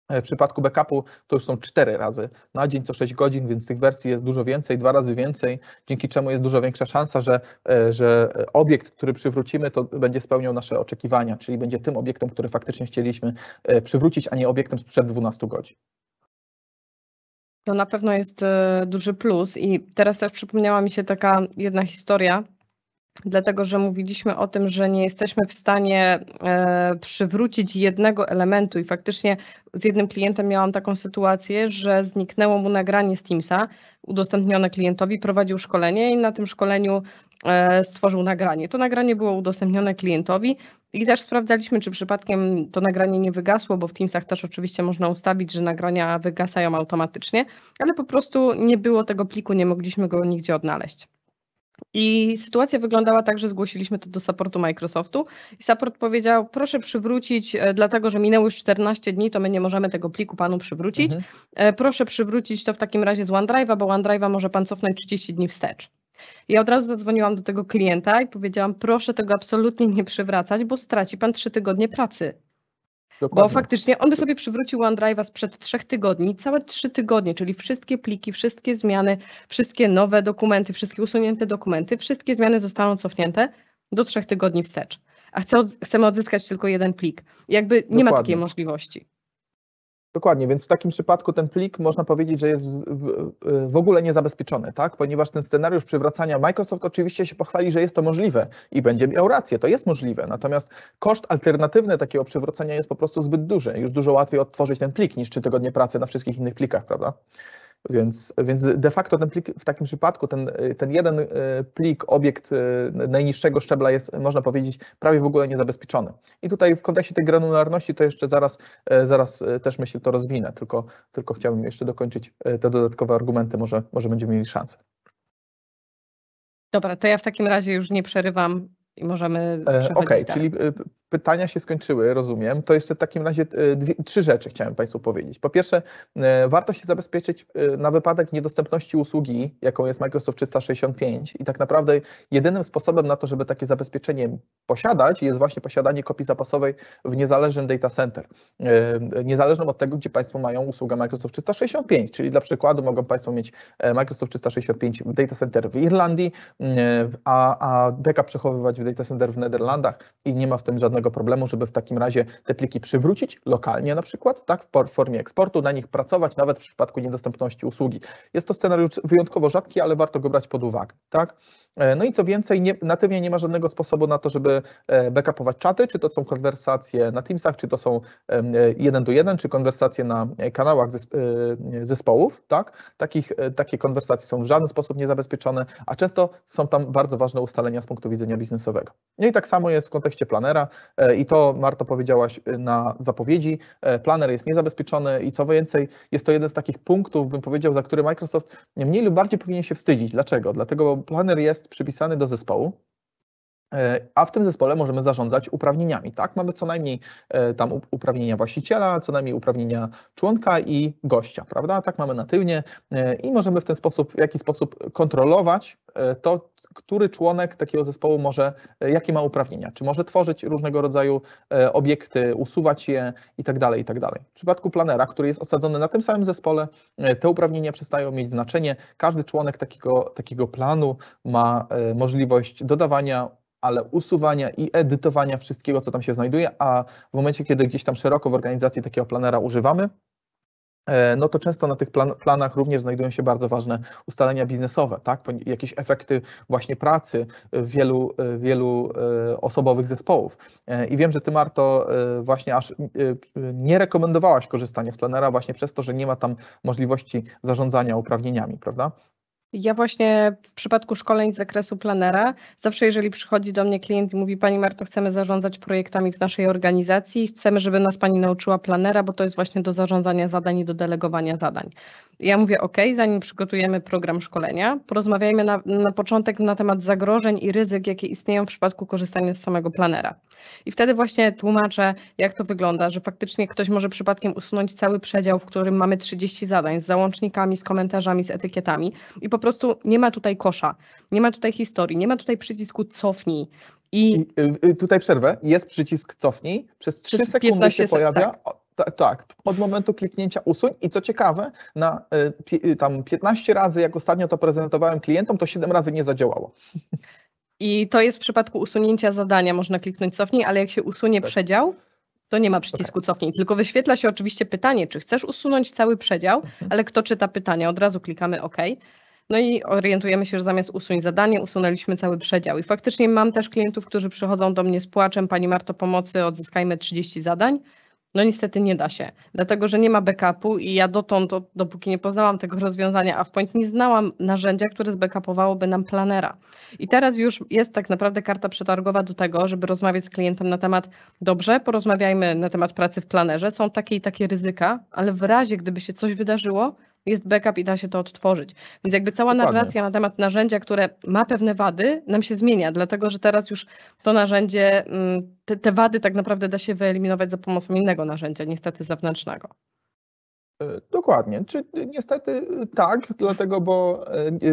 E, w przypadku backupu to już są cztery razy na dzień co 6 godzin, więc tych wersji jest dużo więcej, dwa razy więcej, dzięki czemu jest dużo większa szansa, że, e, że obiekt, który przywrócimy, to będzie spełniał nasze oczekiwania, czyli będzie tym obiektem, który faktycznie chcieliśmy e, przywrócić, a nie obiektem sprzed 12 godzin. To na pewno jest e, duży plus. I teraz też przypomniała mi się taka jedna historia, dlatego że mówiliśmy o tym, że nie jesteśmy w stanie e, przywrócić jednego elementu. I faktycznie z jednym klientem miałam taką sytuację, że zniknęło mu nagranie z Teamsa udostępnione klientowi, prowadził szkolenie i na tym szkoleniu E, stworzył nagranie. To nagranie było udostępnione klientowi i też sprawdzaliśmy, czy przypadkiem to nagranie nie wygasło, bo w Teamsach też oczywiście można ustawić, że nagrania wygasają automatycznie, ale po prostu nie było tego pliku, nie mogliśmy go nigdzie odnaleźć. I sytuacja wyglądała tak, że zgłosiliśmy to do supportu Microsoftu i support powiedział, proszę przywrócić, e, dlatego że minęło już 14 dni, to my nie możemy tego pliku panu przywrócić. Mhm. E, proszę przywrócić to w takim razie z OneDrive'a, bo OneDrive'a może pan cofnąć 30 dni wstecz. Ja od razu zadzwoniłam do tego klienta i powiedziałam, proszę tego absolutnie nie przywracać, bo straci pan trzy tygodnie pracy. Dokładnie. Bo faktycznie on by sobie przywrócił OneDrive'a sprzed trzech tygodni, całe trzy tygodnie, czyli wszystkie pliki, wszystkie zmiany, wszystkie nowe dokumenty, wszystkie usunięte dokumenty, wszystkie zmiany zostaną cofnięte do trzech tygodni wstecz. A chcemy odzyskać tylko jeden plik. Jakby nie Dokładnie. ma takiej możliwości. Dokładnie, więc w takim przypadku ten plik można powiedzieć, że jest w, w, ogóle niezabezpieczony, tak? ponieważ ten scenariusz przywracania Microsoft oczywiście się pochwali, że jest to możliwe i będzie miał rację, to jest możliwe, natomiast koszt alternatywny takiego przywrócenia jest po prostu zbyt duży. Już dużo łatwiej odtworzyć ten plik niż trzy tygodnie pracy na wszystkich innych plikach, prawda? Więc, więc de facto ten plik, w takim przypadku ten, ten jeden e, plik, obiekt e, najniższego szczebla jest, można powiedzieć, prawie w ogóle niezabezpieczony. I tutaj w kontekście tej granularności to jeszcze zaraz, e, zaraz też myślę to rozwinę, tylko, tylko chciałbym jeszcze dokończyć te dodatkowe argumenty, może, może będziemy mieli szansę. Dobra, to ja w takim razie już nie przerywam i możemy. Okej, okay, czyli pytania się skończyły, rozumiem, to jeszcze w takim razie e, dwie, trzy rzeczy chciałem Państwu powiedzieć. Po pierwsze, e, warto się zabezpieczyć e, na wypadek niedostępności usługi, jaką jest Microsoft 365 i tak naprawdę jedynym sposobem na to, żeby takie zabezpieczenie posiadać jest właśnie posiadanie kopii zapasowej w niezależnym data center, niezależnym od tego, gdzie Państwo mają usługę Microsoft 365, czyli dla przykładu mogą Państwo mieć Microsoft 365 data center w Irlandii, a, a backup przechowywać w data center w Nederlandach i nie ma w tym żadnego żadnego problemu, żeby w takim razie te pliki przywrócić lokalnie na przykład, tak, w formie eksportu, na nich pracować nawet w przypadku niedostępności usługi. Jest to scenariusz wyjątkowo rzadki, ale warto go brać pod uwagę, tak. E, no i co więcej, nie, natywnie nie ma żadnego sposobu na to, żeby e, backupować czaty, czy to są konwersacje na Teamsach, czy to są e, jeden do jeden, czy konwersacje na kanałach zespołów, tak? Takich, takie konwersacje są w żaden sposób niezabezpieczone, a często są tam bardzo ważne ustalenia z punktu widzenia biznesowego. No i tak samo jest w kontekście planera i to Marto powiedziałaś na zapowiedzi. Planer jest niezabezpieczony i co więcej, jest to jeden z takich punktów, bym powiedział, za który Microsoft mniej lub bardziej powinien się wstydzić. Dlaczego? Dlatego, bo planer jest przypisany do zespołu, e, a w tym zespole możemy zarządzać uprawnieniami, tak? Mamy co najmniej e, tam uprawnienia właściciela, co najmniej uprawnienia członka i gościa, prawda? Tak mamy natywnie e, i możemy w ten sposób, w jaki sposób kontrolować to, który członek takiego zespołu może, e, jakie ma uprawnienia, czy może tworzyć różnego rodzaju e, obiekty, usuwać je itd. Tak tak dalej. W przypadku planera, który jest osadzony na tym samym zespole, e, te uprawnienia przestają mieć znaczenie. Każdy członek takiego, takiego planu ma możliwość dodawania ale usuwania i edytowania wszystkiego, co tam się znajduje, a w momencie, kiedy gdzieś tam szeroko w organizacji takiego planera używamy, E, no to często na tych plan, planach również znajdują się bardzo ważne ustalenia biznesowe, tak? jakieś efekty właśnie pracy wielu, wielu e, osobowych zespołów. E, I wiem, że Ty Marto właśnie aż nie rekomendowałaś korzystania z planera właśnie przez to, że nie ma tam możliwości zarządzania uprawnieniami, prawda? Ja właśnie w przypadku szkoleń z zakresu planera, zawsze jeżeli przychodzi do mnie klient i mówi Pani Marto, chcemy zarządzać projektami w naszej organizacji, chcemy, żeby nas Pani nauczyła planera, bo to jest właśnie do zarządzania zadań i do delegowania zadań. Ja mówię OK, zanim przygotujemy program szkolenia, porozmawiajmy na, na początek na temat zagrożeń i ryzyk, jakie istnieją w przypadku korzystania z samego planera. I wtedy właśnie tłumaczę, jak to wygląda, że faktycznie ktoś może przypadkiem usunąć cały przedział, w którym mamy 30 zadań z załącznikami, z komentarzami, z etykietami i po po prostu nie ma tutaj kosza, nie ma tutaj historii, nie ma tutaj przycisku cofnij. I, y, y, tutaj przerwę. Jest przycisk cofnij, przez 3 przez sekundy się pojawia. tak. tak, od momentu kliknięcia usuń i co ciekawe, na y, tam 15 razy, jak ostatnio to prezentowałem klientom, to 7 razy nie zadziałało. I to jest w przypadku usunięcia zadania, można kliknąć cofnij, ale jak się usunie tak. przedział, to nie ma przycisku okay. Tak. cofnij, tylko wyświetla się oczywiście pytanie, czy chcesz usunąć cały przedział, mhm. ale kto czyta pytanie? od razu klikamy OK. No i orientujemy się, że zamiast usuń zadanie, usunęliśmy cały przedział. I faktycznie mam też klientów, którzy przychodzą do mnie z płaczem, Pani Marto, pomocy, odzyskajmy 30 zadań. No niestety nie da się, dlatego że nie ma backupu i ja dotąd, dopóki nie poznałam tego rozwiązania point nie znałam narzędzia, które zbackupowałoby nam planera. I teraz już jest tak naprawdę karta przetargowa do tego, żeby rozmawiać z klientem na temat, dobrze, porozmawiajmy na temat pracy w planerze, są takie i takie ryzyka, ale w razie, gdyby się coś wydarzyło, jest backup i da się to odtworzyć. Więc jakby cała Dokładnie. narracja na temat narzędzia, które ma pewne wady, nam się zmienia, dlatego że teraz już to narzędzie, mm, te, te wady tak naprawdę da się wyeliminować za pomocą innego narzędzia, niestety zewnętrznego. E, dokładnie, czy e, niestety e, tak, dlatego bo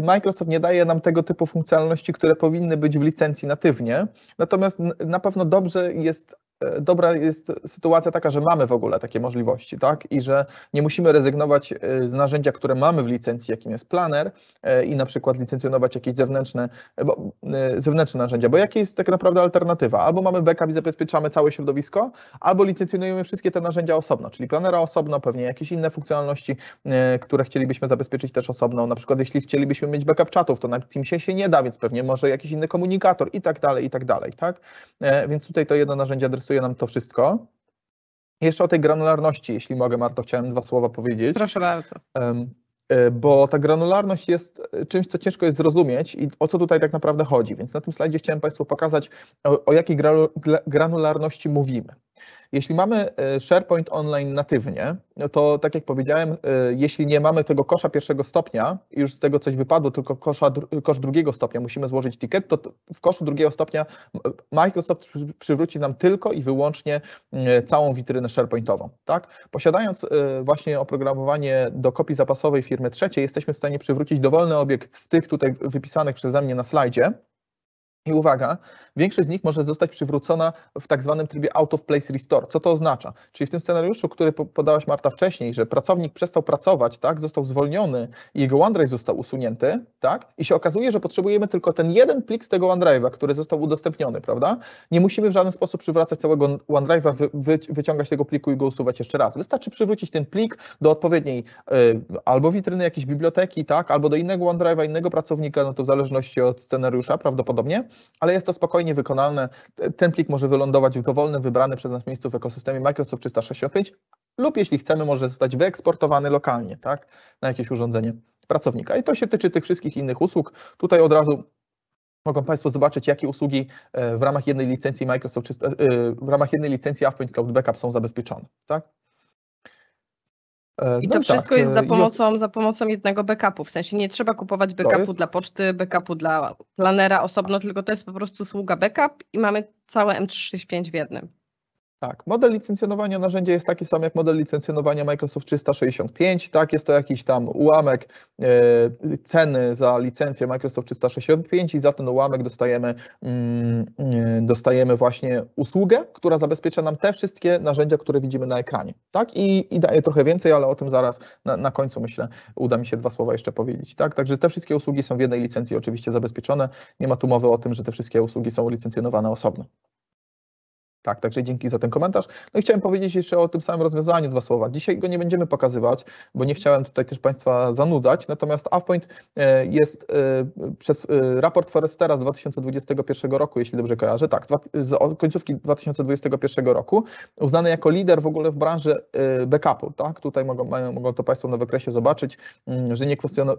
Microsoft nie daje nam tego typu funkcjonalności, które powinny być w licencji natywnie. Natomiast na pewno dobrze jest dobra jest sytuacja taka, że mamy w ogóle takie możliwości, tak? I że nie musimy rezygnować e, z narzędzia, które mamy w licencji, jakim jest planer e, i na przykład licencjonować jakieś zewnętrzne, e, bo, zewnętrzne narzędzia, bo jakie jest tak naprawdę alternatywa? Albo mamy backup i zabezpieczamy całe środowisko, albo licencjonujemy wszystkie te narzędzia osobno, czyli planera osobno, pewnie jakieś inne funkcjonalności, które chcielibyśmy zabezpieczyć też osobno. Na przykład jeśli chcielibyśmy mieć backup czatów, to na Teamsie się nie da, więc pewnie może jakiś inny komunikator i tak dalej, i tak dalej, tak? Więc tutaj to jedno narzędzie adresuje pasuje nam to wszystko. Jeszcze o tej granularności, jeśli mogę, Marto, chciałem dwa słowa powiedzieć. Proszę bardzo. E, bo ta granularność jest e, czymś, co ciężko jest zrozumieć i o co tutaj tak naprawdę chodzi. Więc na tym slajdzie chciałem Państwu pokazać, o jakiej granularności mówimy. Jeśli mamy e, SharePoint Online natywnie, no to tak jak powiedziałem, e, jeśli nie mamy tego kosza pierwszego stopnia i już z tego coś wypadło, tylko kosza, kosz drugiego stopnia musimy złożyć ticket, to w koszu drugiego stopnia Microsoft przywróci nam tylko i wyłącznie całą witrynę SharePointową. Tak? Posiadając e, właśnie oprogramowanie do kopii zapasowej firmy trzeciej, jesteśmy w stanie przywrócić dowolny obiekt z tych tutaj wypisanych przeze mnie na slajdzie, i uwaga, większość z nich może zostać przywrócona w tak zwanym trybie out of place restore. Co to oznacza? Czyli w tym scenariuszu, który podałaś Marta wcześniej, że pracownik przestał pracować, tak, został zwolniony i jego OneDrive został usunięty, tak, i się okazuje, że potrzebujemy tylko ten jeden plik z tego OneDrive'a, który został udostępniony, prawda? Nie musimy w żaden sposób przywracać całego OneDrive'a, wy, wyciągać tego pliku i go usuwać jeszcze raz. Wystarczy przywrócić ten plik do odpowiedniej y, albo witryny jakiejś biblioteki, tak, albo do innego OneDrive'a, innego pracownika, no to w zależności od scenariusza prawdopodobnie ale jest to spokojnie wykonalne. Ten plik może wylądować w dowolnym, wybranym przez nas miejscu w ekosystemie Microsoft 365 lub jeśli chcemy, może zostać wyeksportowany lokalnie tak, na jakieś urządzenie pracownika. I to się tyczy tych wszystkich innych usług. Tutaj od razu mogą Państwo zobaczyć, jakie usługi e, w ramach jednej licencji Microsoft, e, w ramach jednej licencji AvePoint Cloud Backup są zabezpieczone. Tak? E, I no to wszystko tak, jest za e, pomocą, jest... za pomocą jednego backupu. W sensie nie trzeba kupować backupu jest... dla poczty, backupu dla planera osobno, tylko to jest po prostu sługa backup i mamy całe M365 w jednym. Tak, model licencjonowania narzędzia jest taki sam jak model licencjonowania Microsoft 365, tak, jest to jakiś tam ułamek e, ceny za licencję Microsoft 365 i za ten ułamek dostajemy, mm, e, dostajemy właśnie usługę, która zabezpiecza nam te wszystkie narzędzia, które widzimy na ekranie, tak, i, i daje trochę więcej, ale o tym zaraz na, na końcu myślę uda mi się dwa słowa jeszcze powiedzieć, tak, także te wszystkie usługi są w jednej licencji oczywiście zabezpieczone, nie ma tu mowy o tym, że te wszystkie usługi są licencjonowane osobno. Tak, także dzięki za ten komentarz. No i chciałem powiedzieć jeszcze o tym samym rozwiązaniu dwa słowa. Dzisiaj go nie będziemy pokazywać, bo nie chciałem tutaj też Państwa zanudzać. Natomiast AvPoint e, jest e, przez e, raport Forestera z 2021 roku, jeśli dobrze kojarzę, tak, z końcówki 2021 roku, uznany jako lider w ogóle w branży backupu. Tak? Tutaj mogą, mogą to Państwo na wykresie zobaczyć, mm, że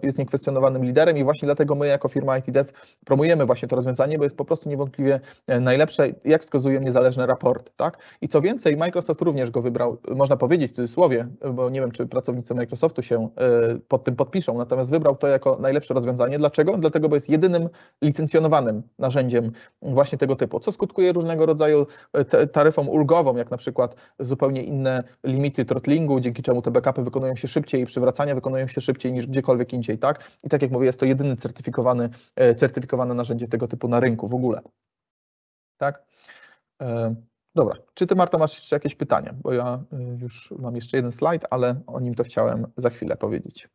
jest niekwestionowanym liderem i właśnie dlatego my jako firma ITDEF promujemy właśnie to rozwiązanie, bo jest po prostu niewątpliwie najlepsze, jak wskazują niezależne raporty raport, tak? I co więcej, Microsoft również go wybrał, można powiedzieć w cudzysłowie, bo nie wiem, czy pracownicy Microsoftu się e, pod tym podpiszą, natomiast wybrał to jako najlepsze rozwiązanie. Dlaczego? Dlatego, bo jest jedynym licencjonowanym narzędziem właśnie tego typu, co skutkuje różnego rodzaju e, taryfą ulgową, jak na przykład zupełnie inne limity throttlingu, dzięki czemu te backupy wykonują się szybciej i przywracania wykonują się szybciej niż gdziekolwiek indziej, tak? I tak jak mówię, jest to jedyny certyfikowany, e, certyfikowane narzędzie tego typu na rynku w ogóle. Tak? E, dobra, czy ty Marta masz jeszcze jakieś pytania? Bo ja y, już mam jeszcze jeden slajd, ale o nim to chciałem za chwilę powiedzieć.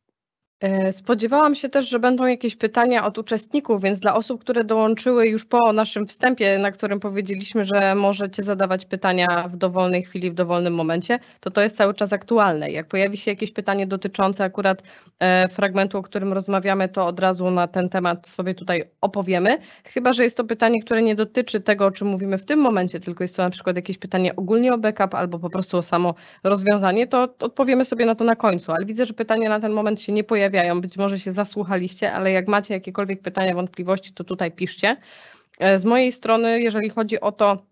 E, spodziewałam się też, że będą jakieś pytania od uczestników, więc dla osób, które dołączyły już po naszym wstępie, na którym powiedzieliśmy, że możecie zadawać pytania w dowolnej chwili, w dowolnym momencie, to to jest cały czas aktualne. Jak pojawi się jakieś pytanie dotyczące akurat e, fragmentu, o którym rozmawiamy, to od razu na ten temat sobie tutaj opowiemy. Chyba, że jest to pytanie, które nie dotyczy tego, o czym mówimy w tym momencie, tylko jest to na przykład jakieś pytanie ogólnie o backup albo po prostu o samo rozwiązanie, to odpowiemy sobie na to na końcu. Ale widzę, że pytanie na ten moment się nie pojawiają pojawiają. Być może się zasłuchaliście, ale jak macie jakiekolwiek pytania, wątpliwości, to tutaj piszcie. E, z mojej strony, jeżeli chodzi o to,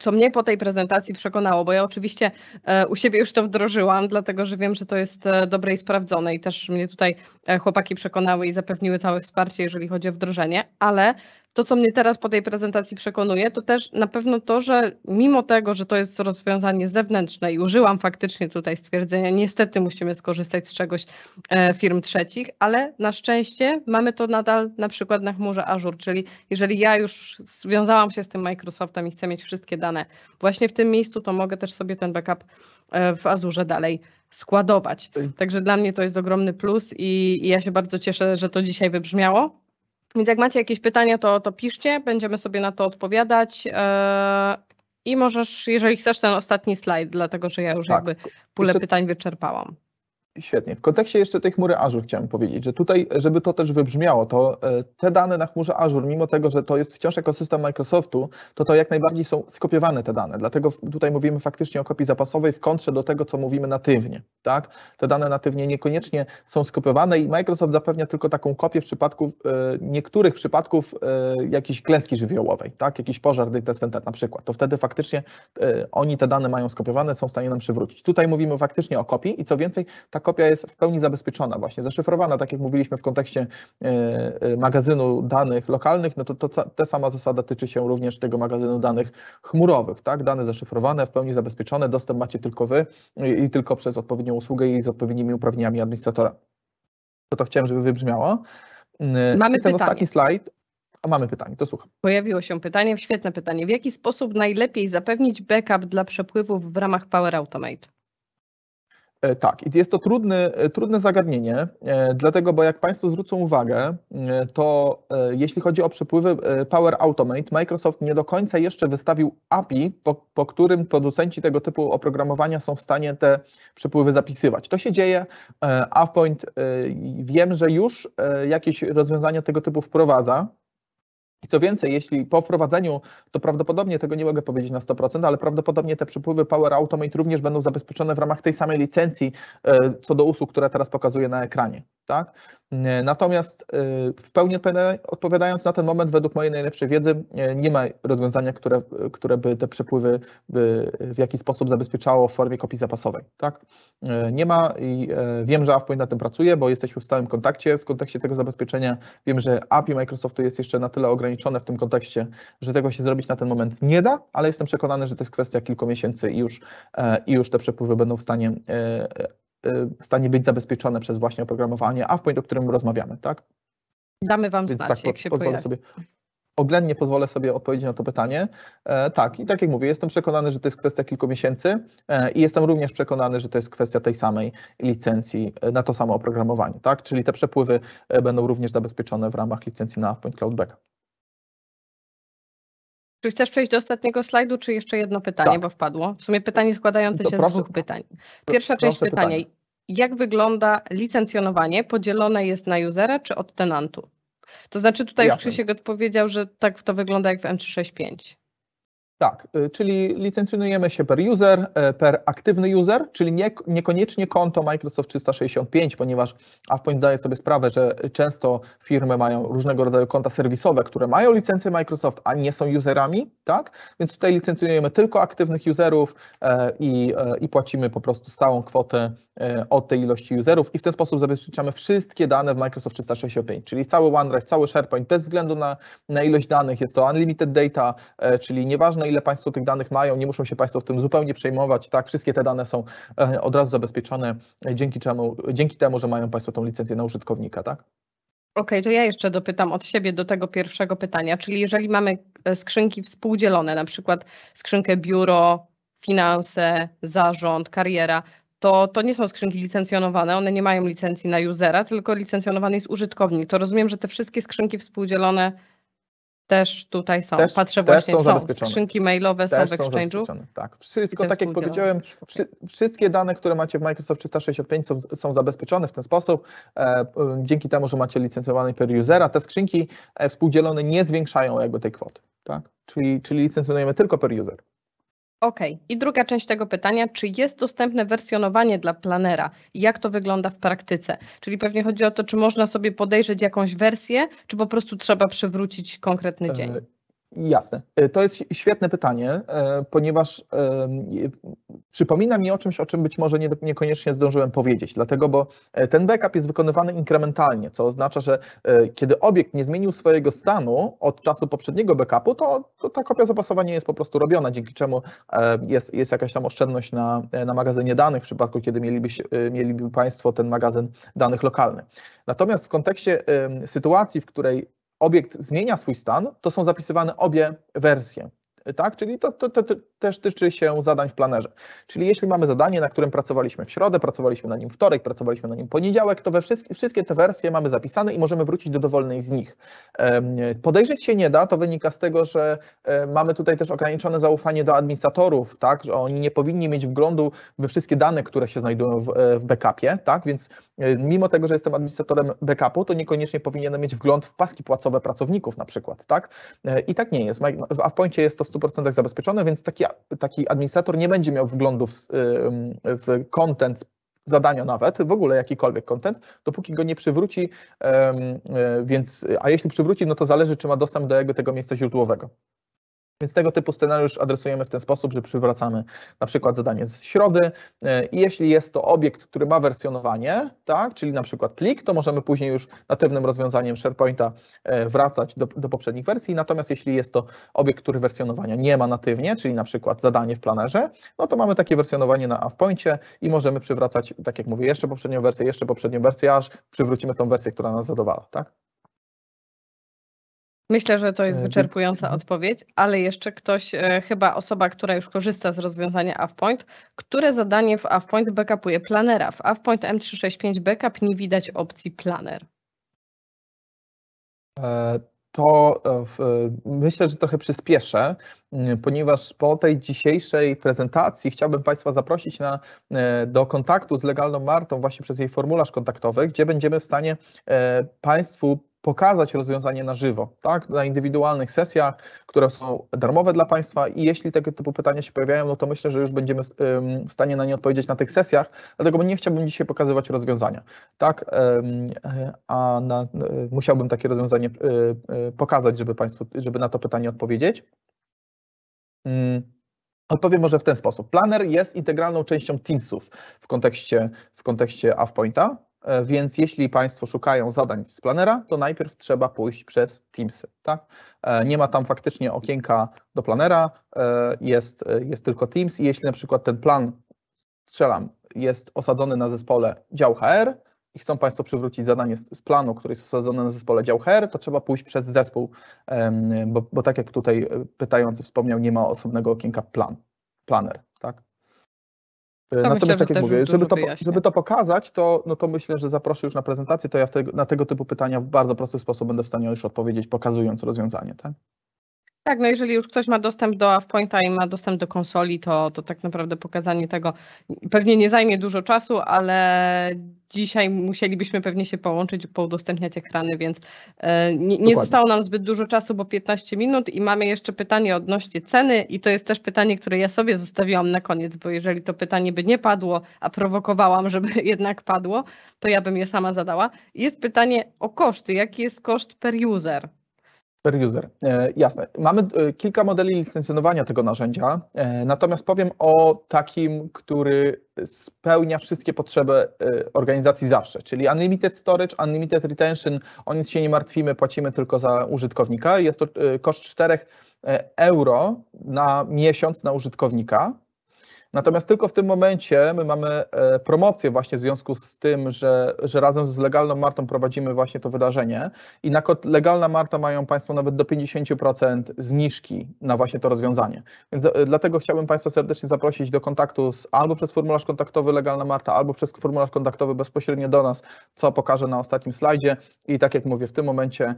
co mnie po tej prezentacji przekonało, bo ja oczywiście e, u siebie już to wdrożyłam, dlatego że wiem, że to jest e, dobre i sprawdzone i też mnie tutaj chłopaki przekonały i zapewniły całe wsparcie, jeżeli chodzi o wdrożenie, ale to, co mnie teraz po tej prezentacji przekonuje, to też na pewno to, że mimo tego, że to jest rozwiązanie zewnętrzne i użyłam faktycznie tutaj stwierdzenia, niestety musimy skorzystać z czegoś e, firm trzecich, ale na szczęście mamy to nadal na przykład na chmurze Azure, czyli jeżeli ja już związałam się z tym Microsoftem i chcę mieć wszystkie dane właśnie w tym miejscu, to mogę też sobie ten backup e, w Azure dalej składować. Tak. Także dla mnie to jest ogromny plus i, i ja się bardzo cieszę, że to dzisiaj wybrzmiało. Więc jak macie jakieś pytania, to, to piszcie, będziemy sobie na to odpowiadać. E, I możesz, jeżeli chcesz, ten ostatni slajd, dlatego że ja już tak. jakby pulę Jeszcze... pytań wyczerpałam. Świetnie. W kontekście jeszcze tej chmury Azure chciałem powiedzieć, że tutaj, żeby to też wybrzmiało, to e, te dane na chmurze Azure, mimo tego, że to jest wciąż ekosystem Microsoftu, to to jak najbardziej są skopiowane te dane. Dlatego tutaj mówimy faktycznie o kopii zapasowej w kontrze do tego, co mówimy natywnie. Tak? Te dane natywnie niekoniecznie są skopiowane i Microsoft zapewnia tylko taką kopię w przypadku e, niektórych przypadków e, jakiejś klęski żywiołowej, tak? jakiś pożar data center na przykład. To wtedy faktycznie oni te dane mają skopiowane, są w stanie nam przywrócić. Tutaj mówimy faktycznie o kopii i co więcej, ta kopia jest w pełni zabezpieczona, właśnie zaszyfrowana, tak jak mówiliśmy w kontekście e, e, magazynu danych lokalnych, no to, to ta sama zasada tyczy się również tego magazynu danych chmurowych, tak? Dane zaszyfrowane, w pełni zabezpieczone, dostęp macie tylko wy i tylko przez odpowiednią usługę i z odpowiednimi uprawnieniami administratora. To to chciałem, żeby wybrzmiało. E, mamy ten pytanie. ostatni slajd. A mamy pytanie, to słucham. Pojawiło się pytanie, świetne pytanie. W jaki sposób najlepiej zapewnić backup dla przepływów w ramach Power Automate? E, tak, i jest to trudny, e, trudne zagadnienie, e, dlatego, bo jak Państwo zwrócą uwagę, to jeśli chodzi o przepływy Power Automate, Microsoft nie do końca jeszcze wystawił API, po, po którym producenci tego typu oprogramowania są w stanie te przepływy zapisywać. To się dzieje. AvePoint wiem, że już jakieś rozwiązania tego typu wprowadza, i co więcej, jeśli po wprowadzeniu, to prawdopodobnie tego nie mogę powiedzieć na 100%, ale prawdopodobnie te przepływy Power Automate również będą zabezpieczone w ramach tej samej licencji e, co do usług, które teraz pokazuję na ekranie. Tak? E, natomiast e, w pełni odpowiadając na ten moment, według mojej najlepszej wiedzy e, nie ma rozwiązania, które, które by te przepływy by w jakiś sposób zabezpieczało w formie kopii zapasowej. Tak? Nie ma i wiem, że AFPoint na tym pracuje, bo jesteśmy w stałym kontakcie w kontekście tego zabezpieczenia. Wiem, że API Microsoftu jest jeszcze na tyle ograniczone w tym kontekście, że tego się zrobić na ten moment nie da, ale jestem przekonany, że to jest kwestia kilku miesięcy i już, i już te przepływy będą w stanie w stanie być zabezpieczone przez właśnie oprogramowanie, a w point, o którym rozmawiamy, tak? Damy Wam Więc znać, tak, jak się pozwolę sobie oględnie pozwolę sobie odpowiedzieć na to pytanie. E, tak, i tak jak mówię, jestem przekonany, że to jest kwestia kilku miesięcy e, i jestem również przekonany, że to jest kwestia tej samej licencji e, na to samo oprogramowanie, tak? Czyli te przepływy e, będą również zabezpieczone w ramach licencji na Point Cloud Backup. Czy chcesz przejść do ostatniego slajdu, czy jeszcze jedno pytanie, tak. bo wpadło? W sumie pytanie składające się proszę, z dwóch pytań. Pierwsza część pytania. Pytanie. Jak wygląda licencjonowanie? Podzielone jest na usera czy od tenantu? To znaczy tutaj Jasne. już Krzysiek odpowiedział, że tak to wygląda jak w M365. Tak, y, czyli licencjonujemy się per user, e, per aktywny user, czyli nie, niekoniecznie konto Microsoft 365, ponieważ AvePoint zdaje sobie sprawę, że często firmy mają różnego rodzaju konta serwisowe, które mają licencję Microsoft, a nie są userami, tak? Więc tutaj licencjonujemy tylko aktywnych userów e, i, e, i płacimy po prostu stałą kwotę od tej ilości userów i w ten sposób zabezpieczamy wszystkie dane w Microsoft 365, czyli cały OneDrive, cały SharePoint, bez względu na, na ilość danych, jest to unlimited data, czyli nieważne ile Państwo tych danych mają, nie muszą się Państwo w tym zupełnie przejmować. Tak, wszystkie te dane są e, od razu zabezpieczone e, dzięki, czemu, dzięki temu, że mają Państwo tą licencję na użytkownika, tak? Okej, okay, to ja jeszcze dopytam od siebie do tego pierwszego pytania, czyli jeżeli mamy e, skrzynki współdzielone, na przykład skrzynkę biuro, finanse, zarząd, kariera, to, to nie są skrzynki licencjonowane, one nie mają licencji na usera, tylko licencjonowany jest użytkownik. To rozumiem, że te wszystkie skrzynki współdzielone też tutaj są. Też, Patrzę też właśnie, są, skrzynki mailowe też są w Exchange'u. Są tak, wszystko, tak jak powiedziałem, wszy, wszystkie dane, które macie w Microsoft 365 są, są zabezpieczone w ten sposób, e, e dzięki temu, że macie licencjowany per usera. Te skrzynki e, współdzielone nie zwiększają jakby tej kwoty, tak? Czyli, czyli licencjonujemy tylko per user. OK. I druga część tego pytania, czy jest dostępne wersjonowanie dla planera? Jak to wygląda w praktyce? Czyli pewnie chodzi o to, czy można sobie podejrzeć jakąś wersję, czy po prostu trzeba przywrócić konkretny dzień? E, Jasne. E, to jest świetne pytanie, e, ponieważ e, przypomina mi o czymś, o czym być może nie, niekoniecznie zdążyłem powiedzieć, dlatego bo ten backup jest wykonywany inkrementalnie, co oznacza, że kiedy obiekt nie zmienił swojego stanu od czasu poprzedniego backupu, to, to ta kopia zapasowa nie jest po prostu robiona, dzięki czemu jest, jest jakaś tam oszczędność na, na magazynie danych w przypadku, kiedy mieliby, mieliby Państwo ten magazyn danych lokalny. Natomiast w kontekście sytuacji, w której obiekt zmienia swój stan, to są zapisywane obie wersje tak? Czyli to, to, to, to, też tyczy się zadań w planerze. Czyli jeśli mamy zadanie, na którym pracowaliśmy w środę, pracowaliśmy na nim wtorek, pracowaliśmy na nim poniedziałek, to we wszystkie, wszystkie te wersje mamy zapisane i możemy wrócić do dowolnej z nich. Podejrzeć się nie da, to wynika z tego, że mamy tutaj też ograniczone zaufanie do administratorów, tak? Że oni nie powinni mieć wglądu we wszystkie dane, które się znajdują w, e, w backupie, tak? Więc e, mimo tego, że jestem administratorem backupu, to niekoniecznie powinienem mieć wgląd w paski płacowe pracowników na przykład, tak? E, I tak nie jest. A w poincie jest to 100% zabezpieczone, więc taki, taki administrator nie będzie miał wglądu w, w content zadania nawet, w ogóle jakikolwiek content, dopóki go nie przywróci, y, więc, a jeśli przywróci, no to zależy, czy ma dostęp do jakby tego miejsca źródłowego. Więc tego typu scenariusz adresujemy w ten sposób, że przywracamy na przykład zadanie z środy e, i jeśli jest to obiekt, który ma wersjonowanie, tak, czyli na przykład plik, to możemy później już natywnym rozwiązaniem SharePointa e, wracać do, do poprzednich wersji. Natomiast jeśli jest to obiekt, który wersjonowania nie ma natywnie, czyli na przykład zadanie w planerze, no to mamy takie wersjonowanie na AwPoincie i możemy przywracać, tak jak mówię, jeszcze poprzednią wersję, jeszcze poprzednią wersję, aż przywrócimy tą wersję, która nas zadowala, tak? Myślę, że to jest e, wyczerpująca mhm. odpowiedź, ale jeszcze ktoś, e, chyba osoba, która już korzysta z rozwiązania AvPoint, które zadanie w AvPoint backupuje planera? W AvPoint M365 backup nie widać opcji planer. E, to myślę, że trochę przyspieszę, ponieważ po tej dzisiejszej prezentacji chciałbym Państwa zaprosić na, do kontaktu z legalną Martą właśnie przez jej formularz kontaktowy, gdzie będziemy w stanie Państwu pokazać rozwiązanie na żywo, tak, na indywidualnych sesjach, które są darmowe dla Państwa i jeśli tego typu pytania się pojawiają, no to myślę, że już będziemy w stanie na nie odpowiedzieć na tych sesjach, dlatego nie chciałbym dzisiaj pokazywać rozwiązania, tak, a na, e, musiałbym takie rozwiązanie e, e, pokazać, żeby Państwu, żeby na to pytanie odpowiedzieć. Mm, odpowiem może w ten sposób. Planner jest integralną częścią Teamsów w kontekście, w kontekście AvPointa. E, więc jeśli Państwo szukają zadań z planera, to najpierw trzeba pójść przez Teamsy. Tak? E, nie ma tam faktycznie okienka do planera, e, jest, jest tylko Teams i jeśli na przykład ten plan, strzelam, jest osadzony na zespole dział HR i chcą Państwo przywrócić zadanie z planu, który jest osadzony na zespole dział HR, to trzeba pójść przez zespół, bo, bo tak jak tutaj pytający wspomniał, nie ma osobnego okienka plan, planer. Tak? To Natomiast myślę, tak jak mówię, żeby to, żeby to pokazać, to, no to myślę, że zaproszę już na prezentację, to ja te, na tego typu pytania w bardzo prosty sposób będę w stanie już odpowiedzieć, pokazując rozwiązanie. Tak? Tak, no jeżeli już ktoś ma dostęp do Pointa i ma dostęp do konsoli, to, to tak naprawdę pokazanie tego pewnie nie zajmie dużo czasu, ale dzisiaj musielibyśmy pewnie się połączyć, poudostępniać ekrany, więc e, nie, nie zostało nam zbyt dużo czasu, bo 15 minut i mamy jeszcze pytanie odnośnie ceny i to jest też pytanie, które ja sobie zostawiłam na koniec, bo jeżeli to pytanie by nie padło, a prowokowałam, żeby jednak padło, to ja bym je sama zadała. Jest pytanie o koszty. Jaki jest koszt per user? Per user. E, jasne. Mamy e, kilka modeli licencjonowania tego narzędzia, e, natomiast powiem o takim, który spełnia wszystkie potrzeby organizacji zawsze, czyli Unlimited Storage, Unlimited Retention, o nic się nie martwimy, płacimy tylko za użytkownika. Jest to koszt 4 euro na miesiąc na użytkownika Natomiast tylko w tym momencie my mamy e, promocję właśnie w związku z tym, że, że razem z Legalną Martą prowadzimy właśnie to wydarzenie i na kod Legalna Marta mają Państwo nawet do 50% zniżki na właśnie to rozwiązanie. Więc e, dlatego chciałbym Państwa serdecznie zaprosić do kontaktu z, albo przez formularz kontaktowy Legalna Marta, albo przez formularz kontaktowy bezpośrednio do nas, co pokażę na ostatnim slajdzie i tak jak mówię, w tym momencie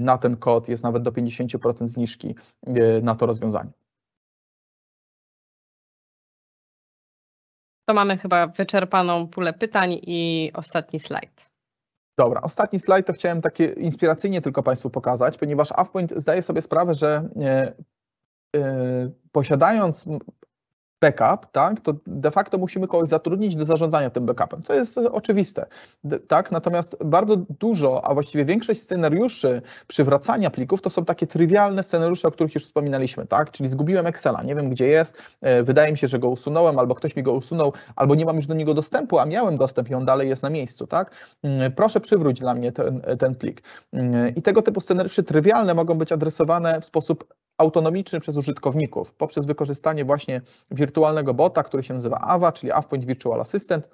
na ten kod jest nawet do 50% zniżki e, na to rozwiązanie. To mamy chyba wyczerpaną pulę pytań i ostatni slajd. Dobra, ostatni slajd to chciałem takie inspiracyjnie tylko Państwu pokazać, ponieważ AFPoint zdaje sobie sprawę, że e, e, posiadając backup, tak, to de facto musimy kogoś zatrudnić do zarządzania tym backupem, co jest e, oczywiste. Tak? Natomiast bardzo dużo, a właściwie większość scenariuszy przywracania plików to są takie trywialne scenariusze, o których już wspominaliśmy, tak? Czyli zgubiłem Excela, nie wiem gdzie jest, e, wydaje mi się, że go usunąłem, albo ktoś mi go usunął, albo nie mam już do niego dostępu, a miałem dostęp i on dalej jest na miejscu, tak? Mm, proszę przywróć dla mnie ten, ten plik. Mm, I tego typu scenariusze trywialne mogą być adresowane w sposób autonomiczny przez użytkowników poprzez wykorzystanie właśnie wirtualnego bota, który się nazywa AVA, czyli AvPoint Virtual Assistant.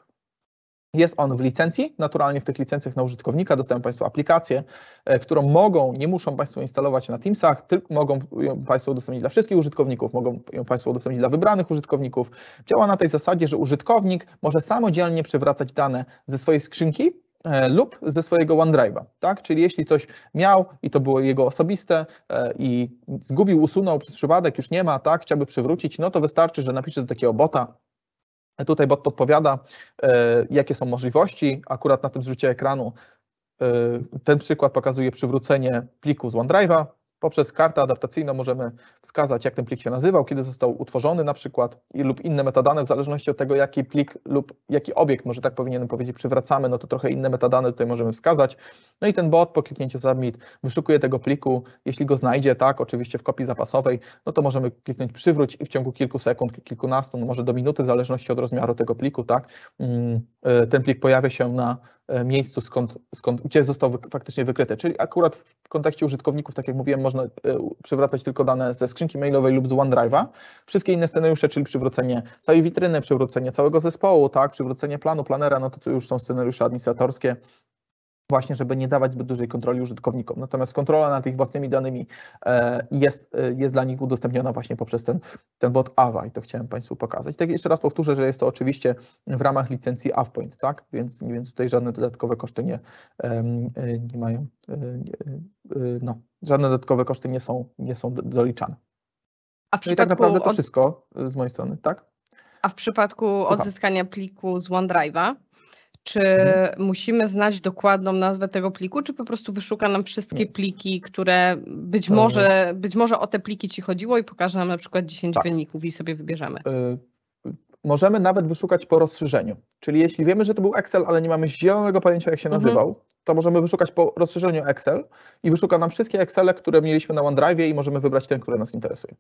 Jest on w licencji, naturalnie w tych licencjach na użytkownika dostają Państwo aplikację, e, którą mogą, nie muszą Państwo instalować na Teamsach, tylko mogą ją Państwo udostępnić dla wszystkich użytkowników, mogą ją Państwo udostępnić dla wybranych użytkowników. Działa na tej zasadzie, że użytkownik może samodzielnie przywracać dane ze swojej skrzynki E, lub ze swojego OneDrive'a, tak? Czyli jeśli coś miał i to było jego osobiste e, i zgubił, usunął przez przypadek, już nie ma, tak? Chciałby przywrócić, no to wystarczy, że napisze do takiego bota, e, Tutaj bot podpowiada, jakie są możliwości. Akurat na tym zrzucie ekranu ten przykład pokazuje przywrócenie pliku z OneDrive'a, Poprzez kartę adaptacyjną możemy wskazać, jak ten plik się nazywał, kiedy został utworzony na przykład lub inne metadane, w zależności od tego, jaki plik lub jaki obiekt, może tak powinienem powiedzieć, przywracamy, no to trochę inne metadane tutaj możemy wskazać. No i ten bot po kliknięciu submit wyszukuje tego pliku, jeśli go znajdzie, tak, oczywiście w kopii zapasowej, no to możemy kliknąć przywróć i w ciągu kilku sekund, kilkunastu, no może do minuty, w zależności od rozmiaru tego pliku, tak, mm, y, ten plik pojawia się na E, miejscu, skąd, skąd, gdzie został faktycznie wykryty. Czyli akurat w kontekście użytkowników, tak jak mówiłem, można e, przywracać tylko dane ze skrzynki mailowej lub z OneDrive'a. Wszystkie inne scenariusze, czyli przywrócenie całej witryny, przywrócenie całego zespołu, tak, przywrócenie planu, planera, no to już są scenariusze administratorskie, właśnie, żeby nie dawać zbyt dużej kontroli użytkownikom. Natomiast kontrola nad ich własnymi danymi e, jest, e, jest dla nich udostępniona właśnie poprzez ten, ten bot AWA i to chciałem Państwu pokazać. Tak jeszcze raz powtórzę, że jest to oczywiście w ramach licencji AvPoint, tak? Więc, więc tutaj żadne dodatkowe koszty nie, e, nie mają, no, żadne dodatkowe koszty nie są, nie są doliczane. A w Czyli tak naprawdę to od... wszystko z mojej strony, tak? A w przypadku odzyskania pliku z OneDrive'a, czy mhm. musimy znać dokładną nazwę tego pliku, czy po prostu wyszuka nam wszystkie pliki, które być mhm. może, być może o te pliki ci chodziło i pokaże nam na przykład 10 tak. wyników i sobie wybierzemy? Y możemy nawet wyszukać po rozszerzeniu. Czyli jeśli wiemy, że to był Excel, ale nie mamy zielonego pojęcia, jak się mhm. nazywał, to możemy wyszukać po rozszerzeniu Excel i wyszuka nam wszystkie Excele, które mieliśmy na OneDrive i możemy wybrać ten, który nas interesuje.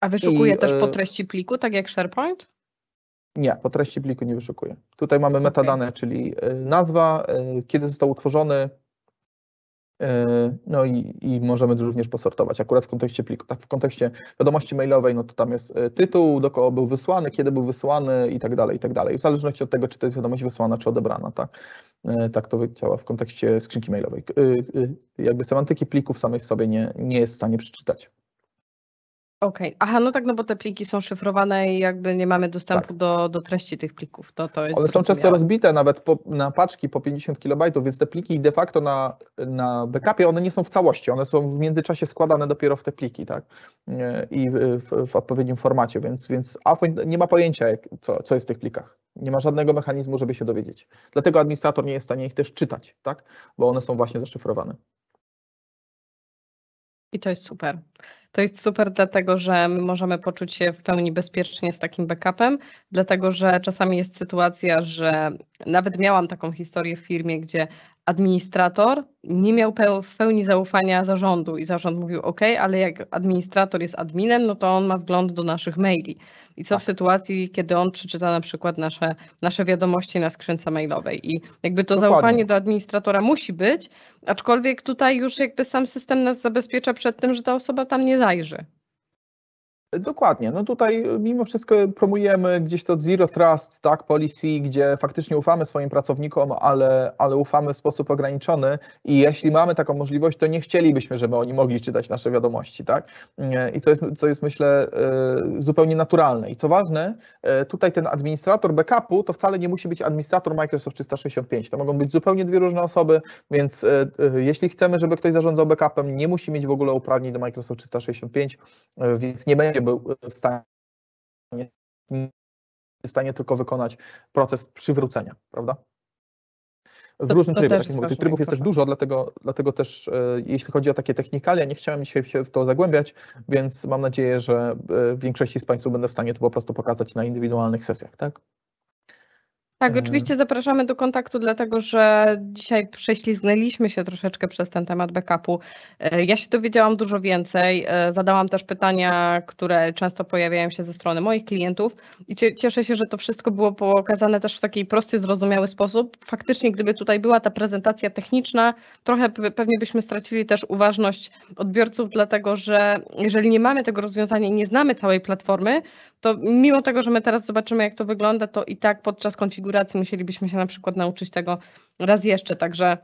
A wyszukuje I, też po y, treści pliku, tak jak SharePoint? Nie, po treści pliku nie wyszukuje. Tutaj mamy okay. metadane, czyli e, nazwa, e, kiedy został utworzony, e, no i, i, możemy również posortować, akurat w kontekście pliku. Tak, w kontekście wiadomości mailowej, no to tam jest tytuł, do kogo był wysłany, kiedy był wysłany i tak dalej, i tak dalej. W zależności od tego, czy to jest wiadomość wysłana, czy odebrana, tak, tak to działa w kontekście skrzynki mailowej. Jakby semantyki plików samej w sobie nie, nie jest w stanie przeczytać. Okej, okay. aha, no tak, no bo te pliki są szyfrowane i jakby nie mamy dostępu tak. do, do treści tych plików, to, to jest Ale są często rozbite nawet po, na paczki po 50 KB, więc te pliki de facto na, na backupie one nie są w całości, one są w międzyczasie składane dopiero w te pliki, tak, i w, w odpowiednim formacie, więc, więc nie ma pojęcia, jak, co, co jest w tych plikach. Nie ma żadnego mechanizmu, żeby się dowiedzieć. Dlatego administrator nie jest w stanie ich też czytać, tak, bo one są właśnie zaszyfrowane. I to jest super. To jest super, dlatego że my możemy poczuć się w pełni bezpiecznie z takim backupem, dlatego że czasami jest sytuacja, że nawet miałam taką historię w firmie, gdzie administrator nie miał w pełni zaufania zarządu i zarząd mówił OK, ale jak administrator jest adminem, no to on ma wgląd do naszych maili. I co tak. w sytuacji, kiedy on przeczyta na przykład nasze, nasze wiadomości na skrzynce mailowej i jakby to Dokładnie. zaufanie do administratora musi być, aczkolwiek tutaj już jakby sam system nas zabezpiecza przed tym, że ta osoba tam nie zajrzy. Dokładnie. No tutaj mimo wszystko promujemy gdzieś to zero trust, tak, policy, gdzie faktycznie ufamy swoim pracownikom, ale, ale ufamy w sposób ograniczony i jeśli mamy taką możliwość, to nie chcielibyśmy, żeby oni mogli czytać nasze wiadomości, tak? I co jest, co jest myślę e, zupełnie naturalne. I co ważne, e, tutaj ten administrator backupu to wcale nie musi być administrator Microsoft 365. To mogą być zupełnie dwie różne osoby, więc e, jeśli chcemy, żeby ktoś zarządzał backupem, nie musi mieć w ogóle uprawnień do Microsoft 365, więc nie będzie będzie w stanie, w stanie tylko wykonać proces przywrócenia, prawda? W to, różnym to trybie. Mówię, tych trybów jest też dużo, dlatego, dlatego też e, jeśli chodzi o takie technikalia, nie chciałem dzisiaj się w to zagłębiać, więc mam nadzieję, że e, w większości z Państwa będę w stanie to po prostu pokazać na indywidualnych sesjach, tak? Tak, e. oczywiście zapraszamy do kontaktu, dlatego że dzisiaj prześlizgnęliśmy się troszeczkę przez ten temat backupu. E, ja się dowiedziałam dużo więcej, e, zadałam też pytania, które często pojawiają się ze strony moich klientów i cieszę się, że to wszystko było pokazane też w taki prosty, zrozumiały sposób. Faktycznie, gdyby tutaj była ta prezentacja techniczna, trochę pewnie byśmy stracili też uważność odbiorców, dlatego że jeżeli nie mamy tego rozwiązania i nie znamy całej platformy, to mimo tego, że my teraz zobaczymy, jak to wygląda, to i tak podczas konfiguracji konfiguracji musielibyśmy się na przykład nauczyć tego raz jeszcze. Także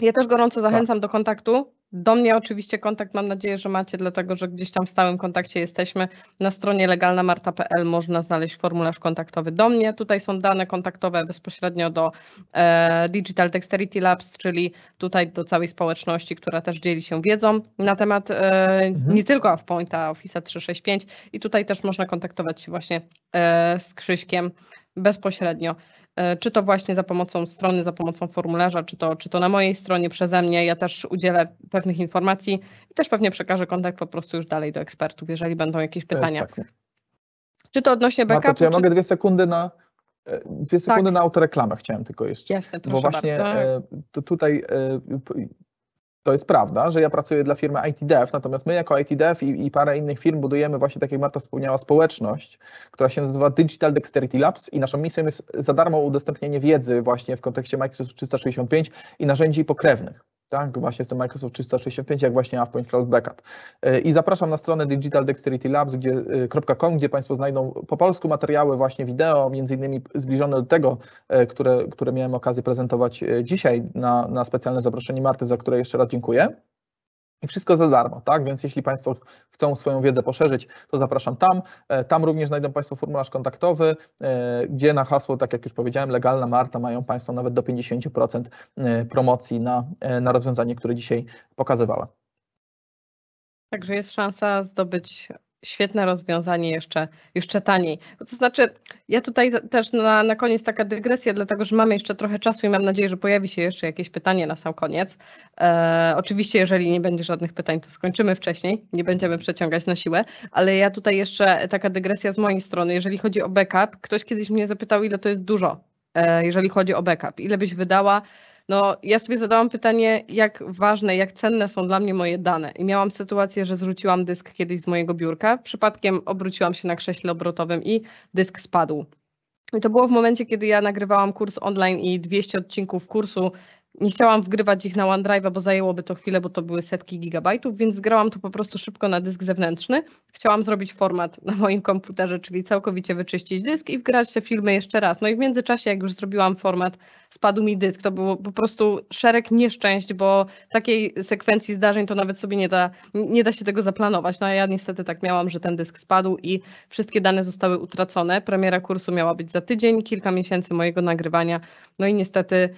ja też gorąco tak. zachęcam do kontaktu. Do mnie oczywiście kontakt mam nadzieję, że macie, dlatego że gdzieś tam w stałym kontakcie jesteśmy. Na stronie legalnamarta.pl można znaleźć formularz kontaktowy do mnie. Tutaj są dane kontaktowe bezpośrednio do e, Digital Dexterity Labs, czyli tutaj do całej społeczności, która też dzieli się wiedzą na temat e, mhm. nie tylko a Office 365 i tutaj też można kontaktować się właśnie e, z Krzyśkiem bezpośrednio. E, czy to właśnie za pomocą strony, za pomocą formularza, czy to, czy to na mojej stronie przeze mnie. Ja też udzielę pewnych informacji i też pewnie przekażę kontakt po prostu już dalej do ekspertów, jeżeli będą jakieś e, tak, pytania. Tak. Czy to odnośnie backupu? Marta, czy ja czy... mogę dwie sekundy na, e, Dwie sekundy tak. na autoreklamę chciałem tylko jeszcze. Jasne, proszę Bo właśnie bardzo. tutaj to jest prawda, że ja pracuję dla firmy ITDev, natomiast my jako ITDev i, i parę innych firm budujemy właśnie, tak jak Marta wspomniała, społeczność, która się nazywa Digital Dexterity Labs i naszą misją jest za darmo udostępnienie wiedzy właśnie w kontekście Microsoft 365 i narzędzi pokrewnych tak? Właśnie jest to Microsoft 365, jak właśnie AvePoint Cloud Backup. E, I zapraszam na stronę Digital Dexterity Labs, gdzie, e, .com, gdzie Państwo znajdą po polsku materiały, właśnie wideo, między innymi zbliżone do tego, e, które, które miałem okazję prezentować dzisiaj na, na specjalne zaproszenie Marty, za które jeszcze raz dziękuję. I wszystko za darmo, tak? Więc jeśli Państwo chcą swoją wiedzę poszerzyć, to zapraszam tam. E, tam również znajdą Państwo formularz kontaktowy, e, gdzie na hasło, tak jak już powiedziałem, legalna Marta mają Państwo nawet do 50% e, promocji na, na rozwiązanie, które dzisiaj pokazywałem. Także jest szansa zdobyć świetne rozwiązanie jeszcze, jeszcze taniej. To znaczy, ja tutaj też na, na koniec taka dygresja, dlatego że mamy jeszcze trochę czasu i mam nadzieję, że pojawi się jeszcze jakieś pytanie na sam koniec. E, oczywiście, jeżeli nie będzie żadnych pytań, to skończymy wcześniej, nie będziemy przeciągać na siłę, ale ja tutaj jeszcze e, taka dygresja z mojej strony, jeżeli chodzi o backup, ktoś kiedyś mnie zapytał, ile to jest dużo, e, jeżeli chodzi o backup, ile byś wydała no, ja sobie zadałam pytanie, jak ważne, jak cenne są dla mnie moje dane. I miałam sytuację, że zrzuciłam dysk kiedyś z mojego biurka. Przypadkiem obróciłam się na krześle obrotowym i dysk spadł. I to było w momencie, kiedy ja nagrywałam kurs online i 200 odcinków kursu nie chciałam wgrywać ich na OneDrive, bo zajęłoby to chwilę, bo to były setki gigabajtów, więc zgrałam to po prostu szybko na dysk zewnętrzny. Chciałam zrobić format na moim komputerze, czyli całkowicie wyczyścić dysk i wgrać te filmy jeszcze raz. No i w międzyczasie, jak już zrobiłam format, spadł mi dysk. To było po prostu szereg nieszczęść, bo takiej sekwencji zdarzeń to nawet sobie nie da, nie da się tego zaplanować. No a ja niestety tak miałam, że ten dysk spadł i wszystkie dane zostały utracone. Premiera kursu miała być za tydzień, kilka miesięcy mojego nagrywania. No i niestety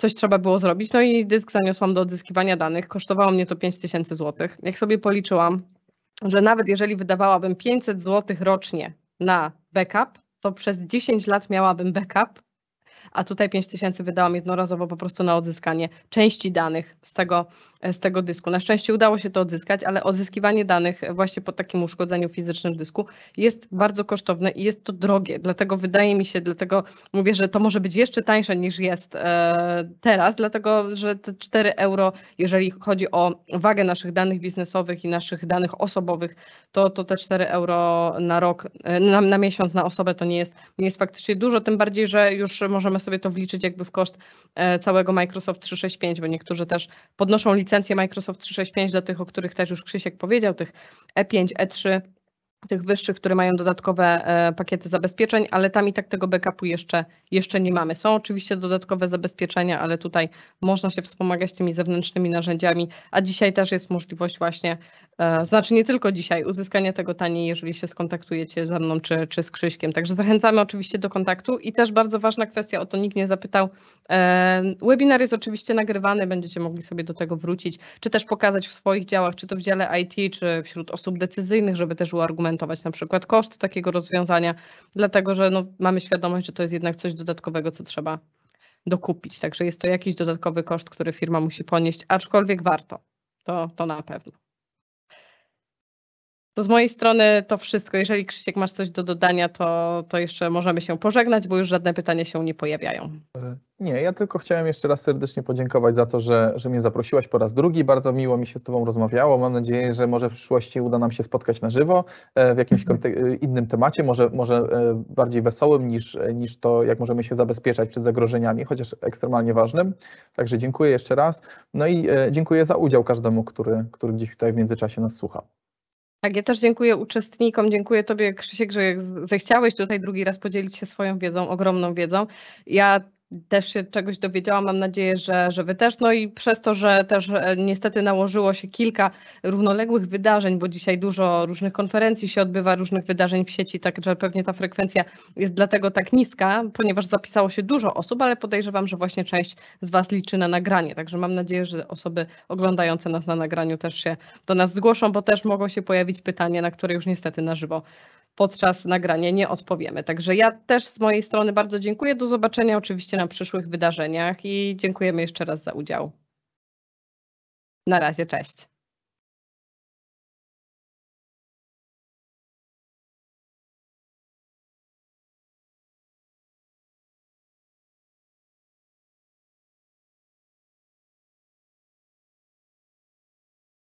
coś trzeba było zrobić. No i dysk zaniosłam do odzyskiwania danych. Kosztowało mnie to 5000 zł. Jak sobie policzyłam, że nawet jeżeli wydawałabym 500 zł rocznie na backup, to przez 10 lat miałabym backup, a tutaj 5000 wydałam jednorazowo po prostu na odzyskanie części danych z tego z tego dysku. Na szczęście udało się to odzyskać, ale odzyskiwanie danych właśnie po takim uszkodzeniu fizycznym dysku jest bardzo kosztowne i jest to drogie. Dlatego wydaje mi się, dlatego mówię, że to może być jeszcze tańsze niż jest e, teraz, dlatego że te 4 euro, jeżeli chodzi o wagę naszych danych biznesowych i naszych danych osobowych, to, to te 4 euro na rok, e, na, na miesiąc, na osobę to nie jest, nie jest faktycznie dużo, tym bardziej, że już możemy sobie to wliczyć jakby w koszt e, całego Microsoft 365, bo niektórzy też podnoszą licencję licencje Microsoft 365 dla tych, o których też już Krzysiek powiedział, tych E5, E3, tych wyższych, które mają dodatkowe e, pakiety zabezpieczeń, ale tam i tak tego backupu jeszcze, jeszcze nie mamy. Są oczywiście dodatkowe zabezpieczenia, ale tutaj można się wspomagać tymi zewnętrznymi narzędziami, a dzisiaj też jest możliwość właśnie, e, znaczy nie tylko dzisiaj, uzyskania tego taniej, jeżeli się skontaktujecie ze mną czy, czy z Krzyśkiem. Także zachęcamy oczywiście do kontaktu i też bardzo ważna kwestia, o to nikt nie zapytał. E, webinar jest oczywiście nagrywany, będziecie mogli sobie do tego wrócić, czy też pokazać w swoich działach, czy to w dziale IT, czy wśród osób decyzyjnych, żeby też uargumentować na przykład koszt takiego rozwiązania, dlatego że no, mamy świadomość, że to jest jednak coś dodatkowego, co trzeba dokupić. Także jest to jakiś dodatkowy koszt, który firma musi ponieść, aczkolwiek warto. To, to na pewno. To z mojej strony to wszystko. Jeżeli Krzysiek masz coś do dodania, to, to jeszcze możemy się pożegnać, bo już żadne pytania się nie pojawiają. E, nie, ja tylko chciałem jeszcze raz serdecznie podziękować za to, że, że mnie zaprosiłaś po raz drugi. Bardzo miło mi się z Tobą rozmawiało. Mam nadzieję, że może w przyszłości uda nam się spotkać na żywo e, w jakimś mhm. e, innym temacie, może, może bardziej wesołym niż, niż to, jak możemy się zabezpieczać przed zagrożeniami, chociaż ekstremalnie ważnym. Także dziękuję jeszcze raz. No i dziękuję za udział każdemu, który, który gdzieś tutaj w międzyczasie nas słucha. Tak, ja też dziękuję uczestnikom, dziękuję Tobie Krzysiek, że zechciałeś tutaj drugi raz podzielić się swoją wiedzą, ogromną wiedzą. Ja też się czegoś dowiedziałam, mam nadzieję, że, że Wy też. No i przez to, że też e, niestety nałożyło się kilka równoległych wydarzeń, bo dzisiaj dużo różnych konferencji się odbywa, różnych wydarzeń w sieci, także pewnie ta frekwencja jest dlatego tak niska, ponieważ zapisało się dużo osób, ale podejrzewam, że właśnie część z Was liczy na nagranie. Także mam nadzieję, że osoby oglądające nas na nagraniu też się do nas zgłoszą, bo też mogą się pojawić pytania, na które już niestety na żywo podczas nagrania nie odpowiemy. Także ja też z mojej strony bardzo dziękuję. Do zobaczenia oczywiście na przyszłych wydarzeniach i dziękujemy jeszcze raz za udział. Na razie, cześć.